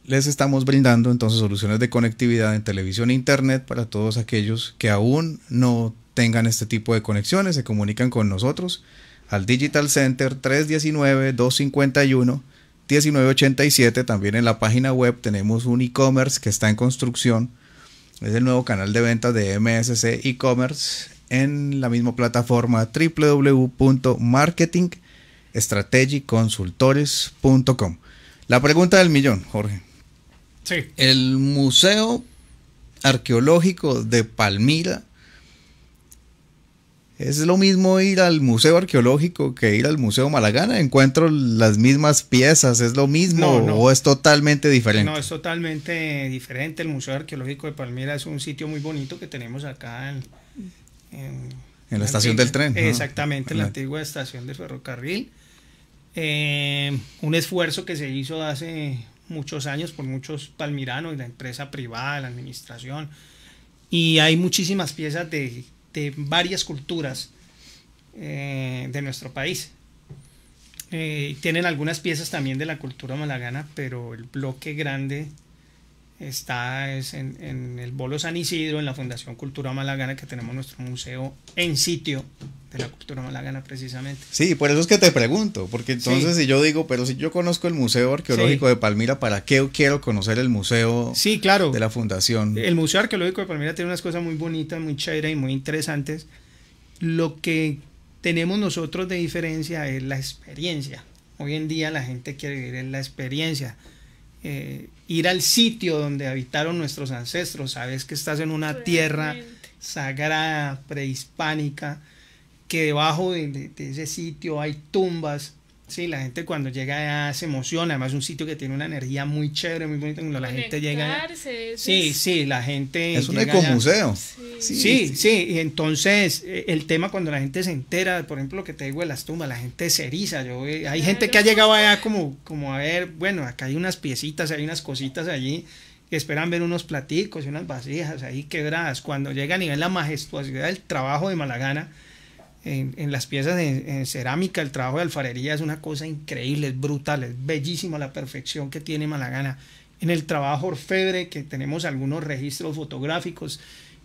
les estamos brindando entonces soluciones de conectividad en televisión e internet para todos aquellos que aún no tengan este tipo de conexiones, se comunican con nosotros al Digital Center 319-251-1987. También en la página web tenemos un e-commerce que está en construcción. Es el nuevo canal de ventas de MSC e-commerce en la misma plataforma www.marketingstrategiconsultores.com. La pregunta del millón, Jorge. Sí. El Museo Arqueológico de Palmira es lo mismo ir al Museo Arqueológico que ir al Museo Malagana. Encuentro las mismas piezas, es lo mismo o es totalmente diferente. No, es totalmente diferente. El Museo Arqueológico de Palmira es un sitio muy bonito que tenemos acá en, en, la estación del tren. Exactamente, en la antigua estación del ferrocarril. Eh, un esfuerzo que se hizo hace muchos años por muchos palmiranos y la empresa privada, la administración. Y hay muchísimas piezas de, varias culturas eh, de nuestro país. Eh, tienen algunas piezas también de la cultura malagana, pero el bloque grande está en, el Bolo San Isidro, en la Fundación Cultura Malagana, que tenemos nuestro museo en sitio de la cultura malagana precisamente. Sí, por eso es que te pregunto, porque entonces si yo digo, pero si yo conozco el Museo Arqueológico de Palmira, ¿para qué quiero conocer el museo sí, claro. de la Fundación? El Museo Arqueológico de Palmira tiene unas cosas muy bonitas, muy chéveres y muy interesantes. Lo que tenemos nosotros de diferencia es la experiencia. Hoy en día la gente quiere vivir en la experiencia. Eh, ir al sitio donde habitaron nuestros ancestros. Sabes que estás en una tierra sagrada, prehispánica, que debajo de, ese sitio hay tumbas Sí, la gente cuando llega allá se emociona, además es un sitio que tiene una energía muy chévere, muy bonita, cuando la gente llega Sí, sí, la gente... Es un ecomuseo. Sí. sí, sí, y entonces eh, el tema cuando la gente se entera, por ejemplo, lo que te digo de las tumbas, la gente se eriza, yo, eh, hay gente que ha llegado allá como, como a ver, bueno, acá hay unas piecitas, hay unas cositas allí, que esperan ver unos platicos y unas vasijas ahí quebradas, cuando llega a nivel la majestuosidad del trabajo de Malagana, en, las piezas de cerámica, el trabajo de alfarería es una cosa increíble, es brutal, es bellísima la perfección que tiene Malagana. En el trabajo orfebre, que tenemos algunos registros fotográficos,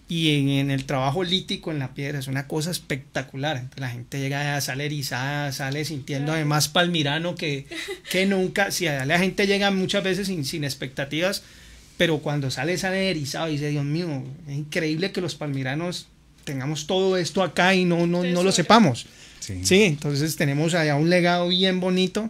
y en, el trabajo lítico en la piedra es una cosa espectacular. la gente llega sale erizada, sale sintiendo además palmirano que, que nunca, si la gente llega muchas veces sin, sin expectativas, pero cuando sale, sale erizado y dice, Dios mío, es increíble que los palmiranos tengamos todo esto acá y no, no, no lo sepamos. Sí. sí. entonces tenemos allá un legado bien bonito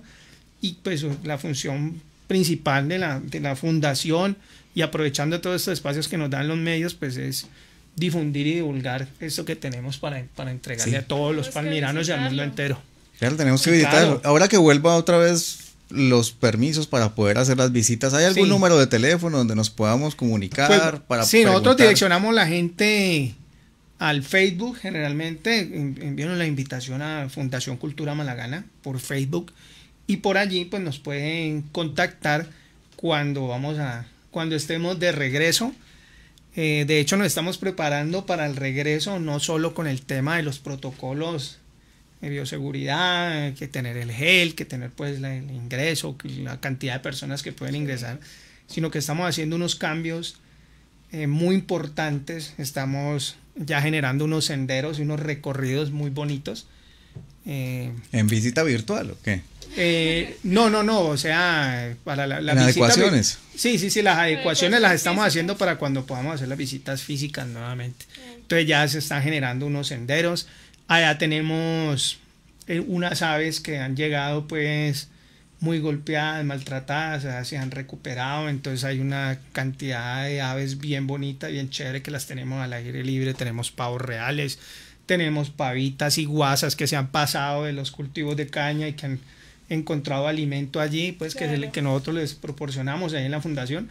y pues la función principal de la, de la fundación y aprovechando todos estos espacios que nos dan los medios, pues es difundir y divulgar eso que tenemos para, para entregarle a todos los pues palmiranos y al mundo entero. Claro, tenemos que visitar. Ahora que vuelva otra vez los permisos para poder hacer las visitas. ¿Hay algún número de teléfono donde nos podamos comunicar? Pues, para sí, nosotros direccionamos la gente al Facebook, generalmente envíen la invitación a Fundación Cultura Malagana por Facebook y por allí pues nos pueden contactar cuando vamos a cuando estemos de regreso. Eh, de hecho nos estamos preparando para el regreso no solo con el tema de los protocolos de bioseguridad, eh, que tener el gel, que tener pues el ingreso, la cantidad de personas que pueden ingresar, sino que estamos haciendo unos cambios eh, muy importantes, estamos ya generando unos senderos y unos recorridos muy bonitos. Eh, ¿En visita virtual o qué? Eh, no, no, no, o sea, para las adecuaciones? Sí, sí, sí, las adecuaciones las estamos haciendo para cuando podamos hacer las visitas físicas nuevamente. Entonces ya se están generando unos senderos. Allá tenemos eh, unas aves que han llegado pues muy golpeadas, maltratadas, se han recuperado, entonces hay una cantidad de aves bien bonitas... bien chévere que las tenemos al aire libre, tenemos pavos reales, tenemos pavitas y guasas que se han pasado de los cultivos de caña y que han encontrado alimento allí, pues que, es que nosotros les proporcionamos ahí en la fundación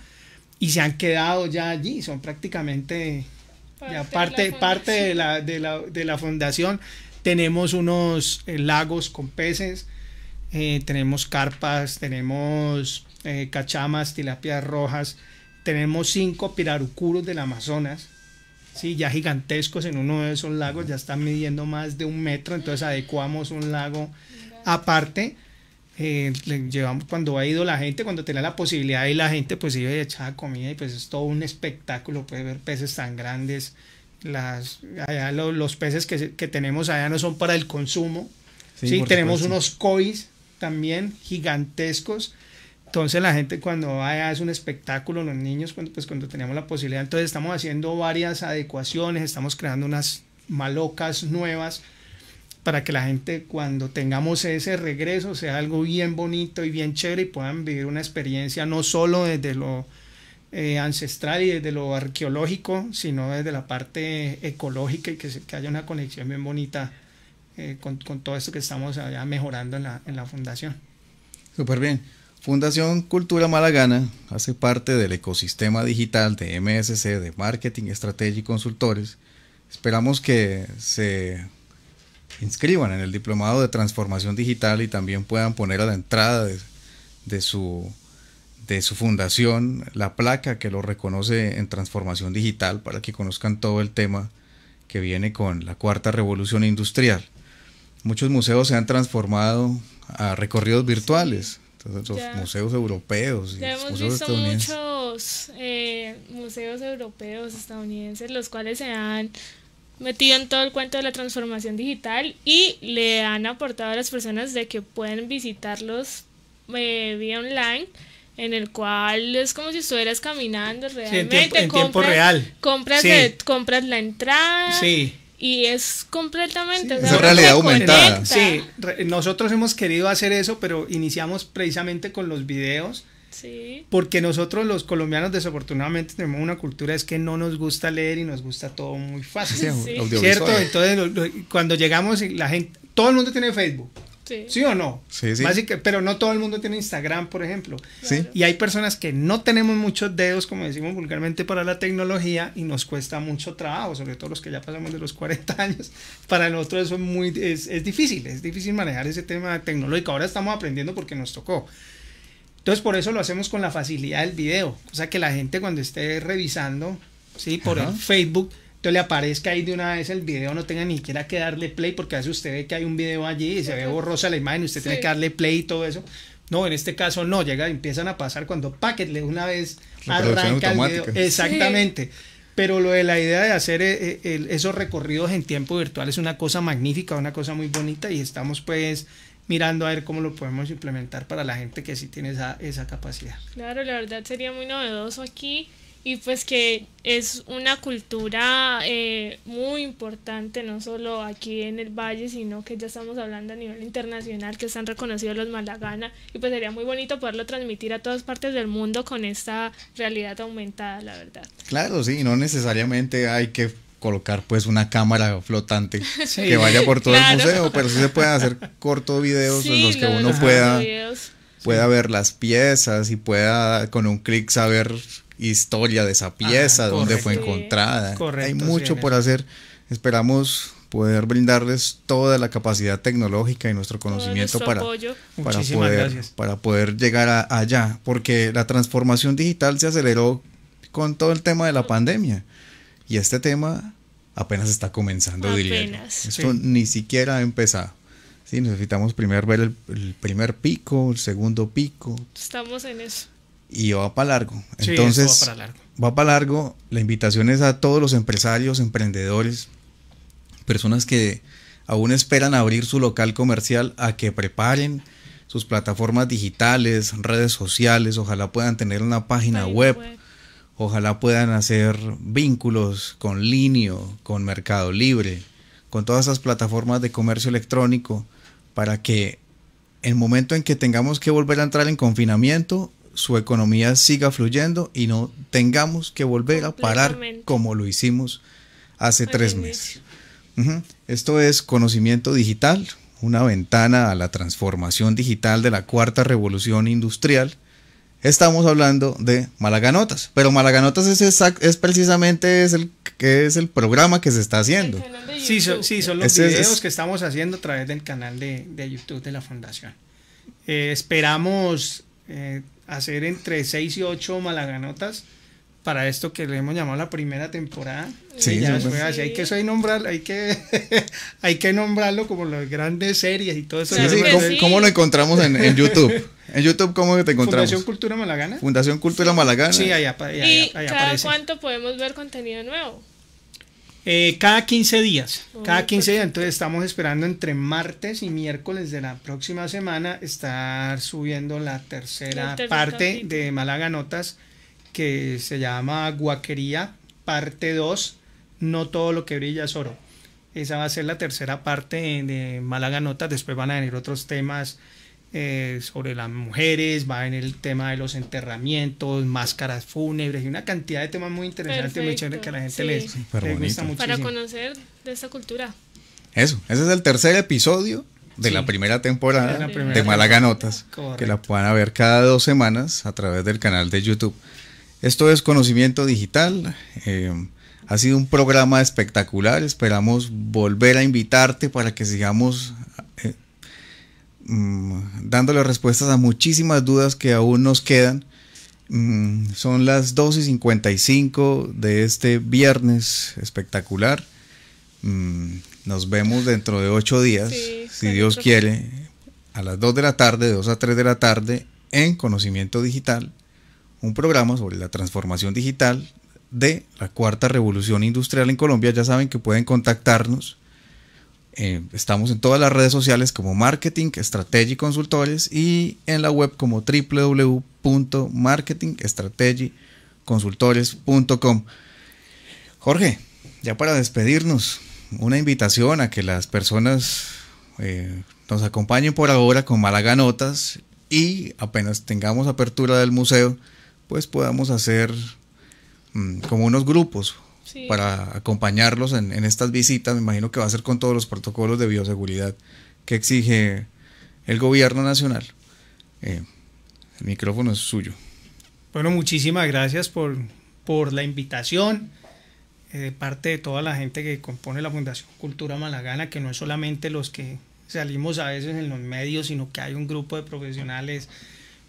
y se han quedado ya allí, son prácticamente parte de la de de la, fundación. Tenemos unos eh, lagos con peces, eh, tenemos carpas, tenemos eh, cachamas, tilapias rojas, tenemos cinco pirarucuros del Amazonas, ¿sí? ya gigantescos en uno de esos lagos, ya están midiendo más de un metro, entonces adecuamos un lago aparte. Eh, llevamos cuando ha ido la gente, cuando tenía la posibilidad y la gente pues iba y echaba comida y pues es todo un espectáculo, puede ver peces tan grandes, las, los, peces que, que, tenemos allá no son para el consumo, sí, tenemos unos cois también gigantescos. Entonces la gente cuando va es un espectáculo, los niños cuando, pues, cuando teníamos la posibilidad, entonces estamos haciendo varias adecuaciones, estamos creando unas malocas nuevas para que la gente cuando tengamos ese regreso sea algo bien bonito y bien chévere y puedan vivir una experiencia no solo desde lo eh, ancestral y desde lo arqueológico, sino desde la parte ecológica y que, se, que haya una conexión bien bonita eh, con, todo esto que estamos allá mejorando en la, fundación. Súper bien. Fundación Cultura Malagana hace parte del ecosistema digital de MSC de Marketing, Estrategia y Consultores. Esperamos que se inscriban en el Diplomado de Transformación Digital y también puedan poner a la entrada de, de su, de su fundación la placa que lo reconoce en Transformación Digital para que conozcan todo el tema que viene con la cuarta revolución industrial muchos museos se han transformado a recorridos virtuales. Entonces, los museos europeos y ya hemos visto Muchos eh, museos europeos, estadounidenses, los cuales se han metido en todo el cuento de la transformación digital y le han aportado a las personas de que pueden visitarlos eh, vía online en el cual es como si estuvieras caminando realmente. en tiempo, real. Compras, compras la entrada. Sí y es completamente sí, realidad aumentada. Sí, nosotros hemos querido hacer eso, pero iniciamos precisamente con los videos. Sí. Porque nosotros los colombianos desafortunadamente tenemos una cultura es que no nos gusta leer y nos gusta todo muy fácil. ¿Cierto? Entonces cuando llegamos la gente, todo el mundo tiene Facebook. Sí. o no? Sí, sí. pero no todo el mundo tiene Instagram, por ejemplo. Y hay personas que no tenemos muchos dedos, como decimos vulgarmente, para la tecnología y nos cuesta mucho trabajo, sobre todo los que ya pasamos de los 40 años. Para nosotros eso es, muy, es, es difícil, es difícil manejar ese tema tecnológico. Ahora estamos aprendiendo porque nos tocó. Entonces por eso lo hacemos con la facilidad del video. O sea que la gente cuando esté revisando, ¿sí? Por el Facebook entonces le aparezca ahí de una vez el video, no tenga ni siquiera que darle play, porque a veces usted ve que hay un video allí y se ve borrosa la imagen, usted tiene que darle play y todo eso. No, en este caso no, llega, empiezan a pasar cuando le una vez arranca el video. Exactamente. Pero lo de la idea de hacer eh, eh, esos recorridos en tiempo virtual es una cosa magnífica, una cosa muy bonita y estamos pues mirando a ver cómo lo podemos implementar para la gente que sí tiene esa, esa capacidad. Claro, la verdad sería muy novedoso aquí y pues que es una cultura eh, muy importante, no solo aquí en el valle, sino que ya estamos hablando a nivel internacional, que están reconocidos los Malagana, y pues sería muy bonito poderlo transmitir a todas partes del mundo con esta realidad aumentada, la verdad. Claro, sí, no necesariamente hay que colocar pues una cámara flotante [LAUGHS] que vaya por todo el museo, pero sí se pueden hacer cortos videos en los que uno pueda, pueda ver las piezas y pueda con un clic saber historia de esa ah, pieza, Donde dónde fue encontrada. Hay mucho por hacer. Esperamos poder brindarles toda la capacidad tecnológica y nuestro conocimiento para, para, poder, llegar allá, porque la transformación digital se aceleró con todo el tema de la pandemia y este tema apenas está comenzando, apenas. Esto ni siquiera ha empezado. Sí, necesitamos primero ver el primer pico, el segundo pico. Estamos en eso y va para largo. Entonces, va para largo. La invitación es a todos los empresarios, emprendedores, personas que aún esperan abrir su local comercial a que preparen sus plataformas digitales, redes sociales, ojalá puedan tener una página web, ojalá puedan hacer vínculos con Linio, con Mercado Libre, con todas esas plataformas de comercio electrónico, para que el momento en que tengamos que volver a entrar en confinamiento, su economía siga fluyendo y no tengamos que volver a parar como lo hicimos hace tres meses. Esto es conocimiento digital, una ventana a la transformación digital de la cuarta revolución industrial. Estamos hablando de Malaganotas, pero Malaganotas es, es precisamente es el, que es el programa que se está haciendo. Sí, son, sí, los videos que estamos haciendo a través del canal de, YouTube de la Fundación. Eh, esperamos eh, hacer entre 6 y 8 malaganotas para esto que le hemos llamado la primera temporada. Sí, ya fue hay que soy nombrar, hay que [LAUGHS] hay que nombrarlo como las grandes series y todo eso. Sí, ¿cómo, lo encontramos en, YouTube? En YouTube cómo te encontramos? Fundación Cultura Malagana. Fundación Cultura Malagana. Sí, allá, allá, ¿Y cada cuánto podemos ver contenido nuevo? Eh, cada 15 días, cada 15 pues. días, entonces estamos esperando entre martes y miércoles de la próxima semana estar subiendo la tercera parte de Málaga Notas que se llama Guaquería, parte 2, no todo lo que brilla es oro. Esa va a ser la tercera parte de Málaga Notas, después van a venir otros temas eh, sobre las mujeres, va en el tema de los enterramientos, máscaras fúnebres y una cantidad de temas muy interesantes, que la gente les, gusta Para conocer de esta cultura. Eso, ese es el tercer episodio de la primera temporada de, Malaganotas Notas, que la puedan ver cada dos semanas a través del canal de YouTube. Esto es Conocimiento Digital. Eh, ha sido un programa espectacular. Esperamos volver a invitarte para que sigamos eh, Mm, dándole respuestas a muchísimas dudas que aún nos quedan. Mm, son las 12 y 55 de este viernes espectacular. Mm, nos vemos dentro de ocho días, si Dios quiere, a las 2 de la tarde, de 2 a 3 de la tarde, en Conocimiento Digital, un programa sobre la transformación digital de la cuarta revolución industrial en Colombia. Ya saben que pueden contactarnos eh, estamos en todas las redes sociales como Marketing Strategy Consultores y en la web como www.marketingstrategyconsultores.com. Jorge, ya para despedirnos, una invitación a que las personas eh, nos acompañen por ahora con Málaga Notas y apenas tengamos apertura del museo, pues podamos hacer mm, como unos grupos para acompañarlos en, estas visitas. Me imagino que va a ser con todos los protocolos de bioseguridad que exige el gobierno nacional. Eh, el micrófono es suyo. Bueno, muchísimas gracias por, la invitación eh, de parte de toda la gente que compone la Fundación Cultura Malagana, que no es solamente los que salimos a veces en los medios, sino que hay un grupo de profesionales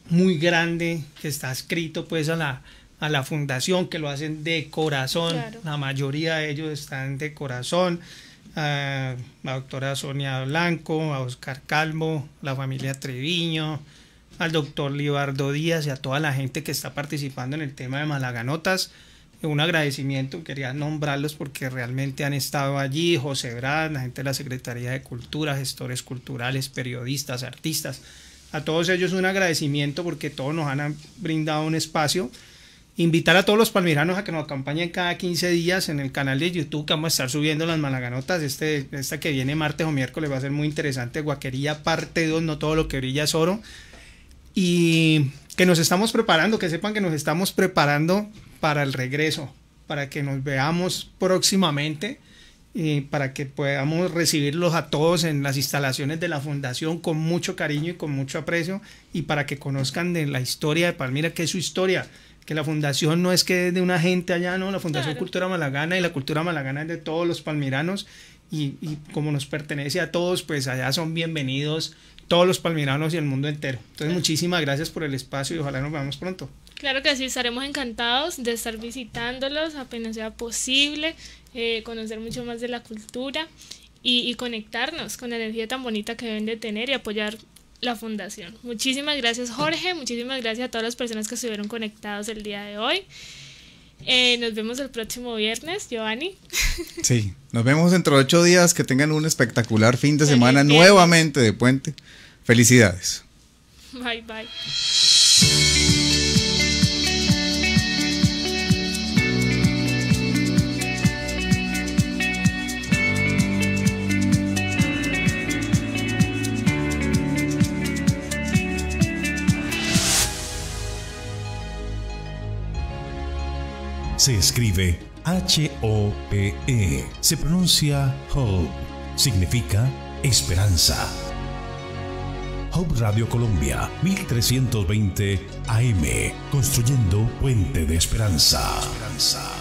muy grande que está escrito pues a la, a la fundación, que lo hacen de corazón, la mayoría de ellos están de corazón, a la doctora Sonia Blanco, a Oscar Calvo, la familia Treviño, al doctor Libardo Díaz y a toda la gente que está participando en el tema de Malaganotas. Un agradecimiento, quería nombrarlos porque realmente han estado allí, José Brad, la gente de la Secretaría de Cultura, gestores culturales, periodistas, artistas. A todos ellos un agradecimiento porque todos nos han brindado un espacio invitar a todos los palmiranos a que nos acompañen cada 15 días en el canal de YouTube que vamos a estar subiendo las malaganotas. Este, esta que viene martes o miércoles va a ser muy interesante. Guaquería parte 2, no todo lo que brilla es oro. Y que nos estamos preparando, que sepan que nos estamos preparando para el regreso, para que nos veamos próximamente y para que podamos recibirlos a todos en las instalaciones de la fundación con mucho cariño y con mucho aprecio y para que conozcan de la historia de Palmira, que es su historia que la fundación no es que es de una gente allá, no, la Fundación Cultura Malagana y la Cultura Malagana es de todos los palmiranos y, como nos pertenece a todos, pues allá son bienvenidos todos los palmiranos y el mundo entero. Entonces muchísimas gracias por el espacio y ojalá nos veamos pronto. Claro que sí, estaremos encantados de estar visitándolos apenas sea posible, eh, conocer mucho más de la cultura y, y, conectarnos con la energía tan bonita que deben de tener y apoyar la fundación. Muchísimas gracias Jorge, muchísimas gracias a todas las personas que estuvieron conectados el día de hoy. Eh, nos vemos el próximo viernes, Giovanni. [LAUGHS] Sí, nos vemos dentro de ocho días. Que tengan un espectacular fin de semana nuevamente de puente. Felicidades. Bye bye. se escribe H-O-P-E. Se pronuncia Hope. Significa esperanza. Hope Radio Colombia, 1320 AM. Construyendo Puente de Esperanza. esperanza.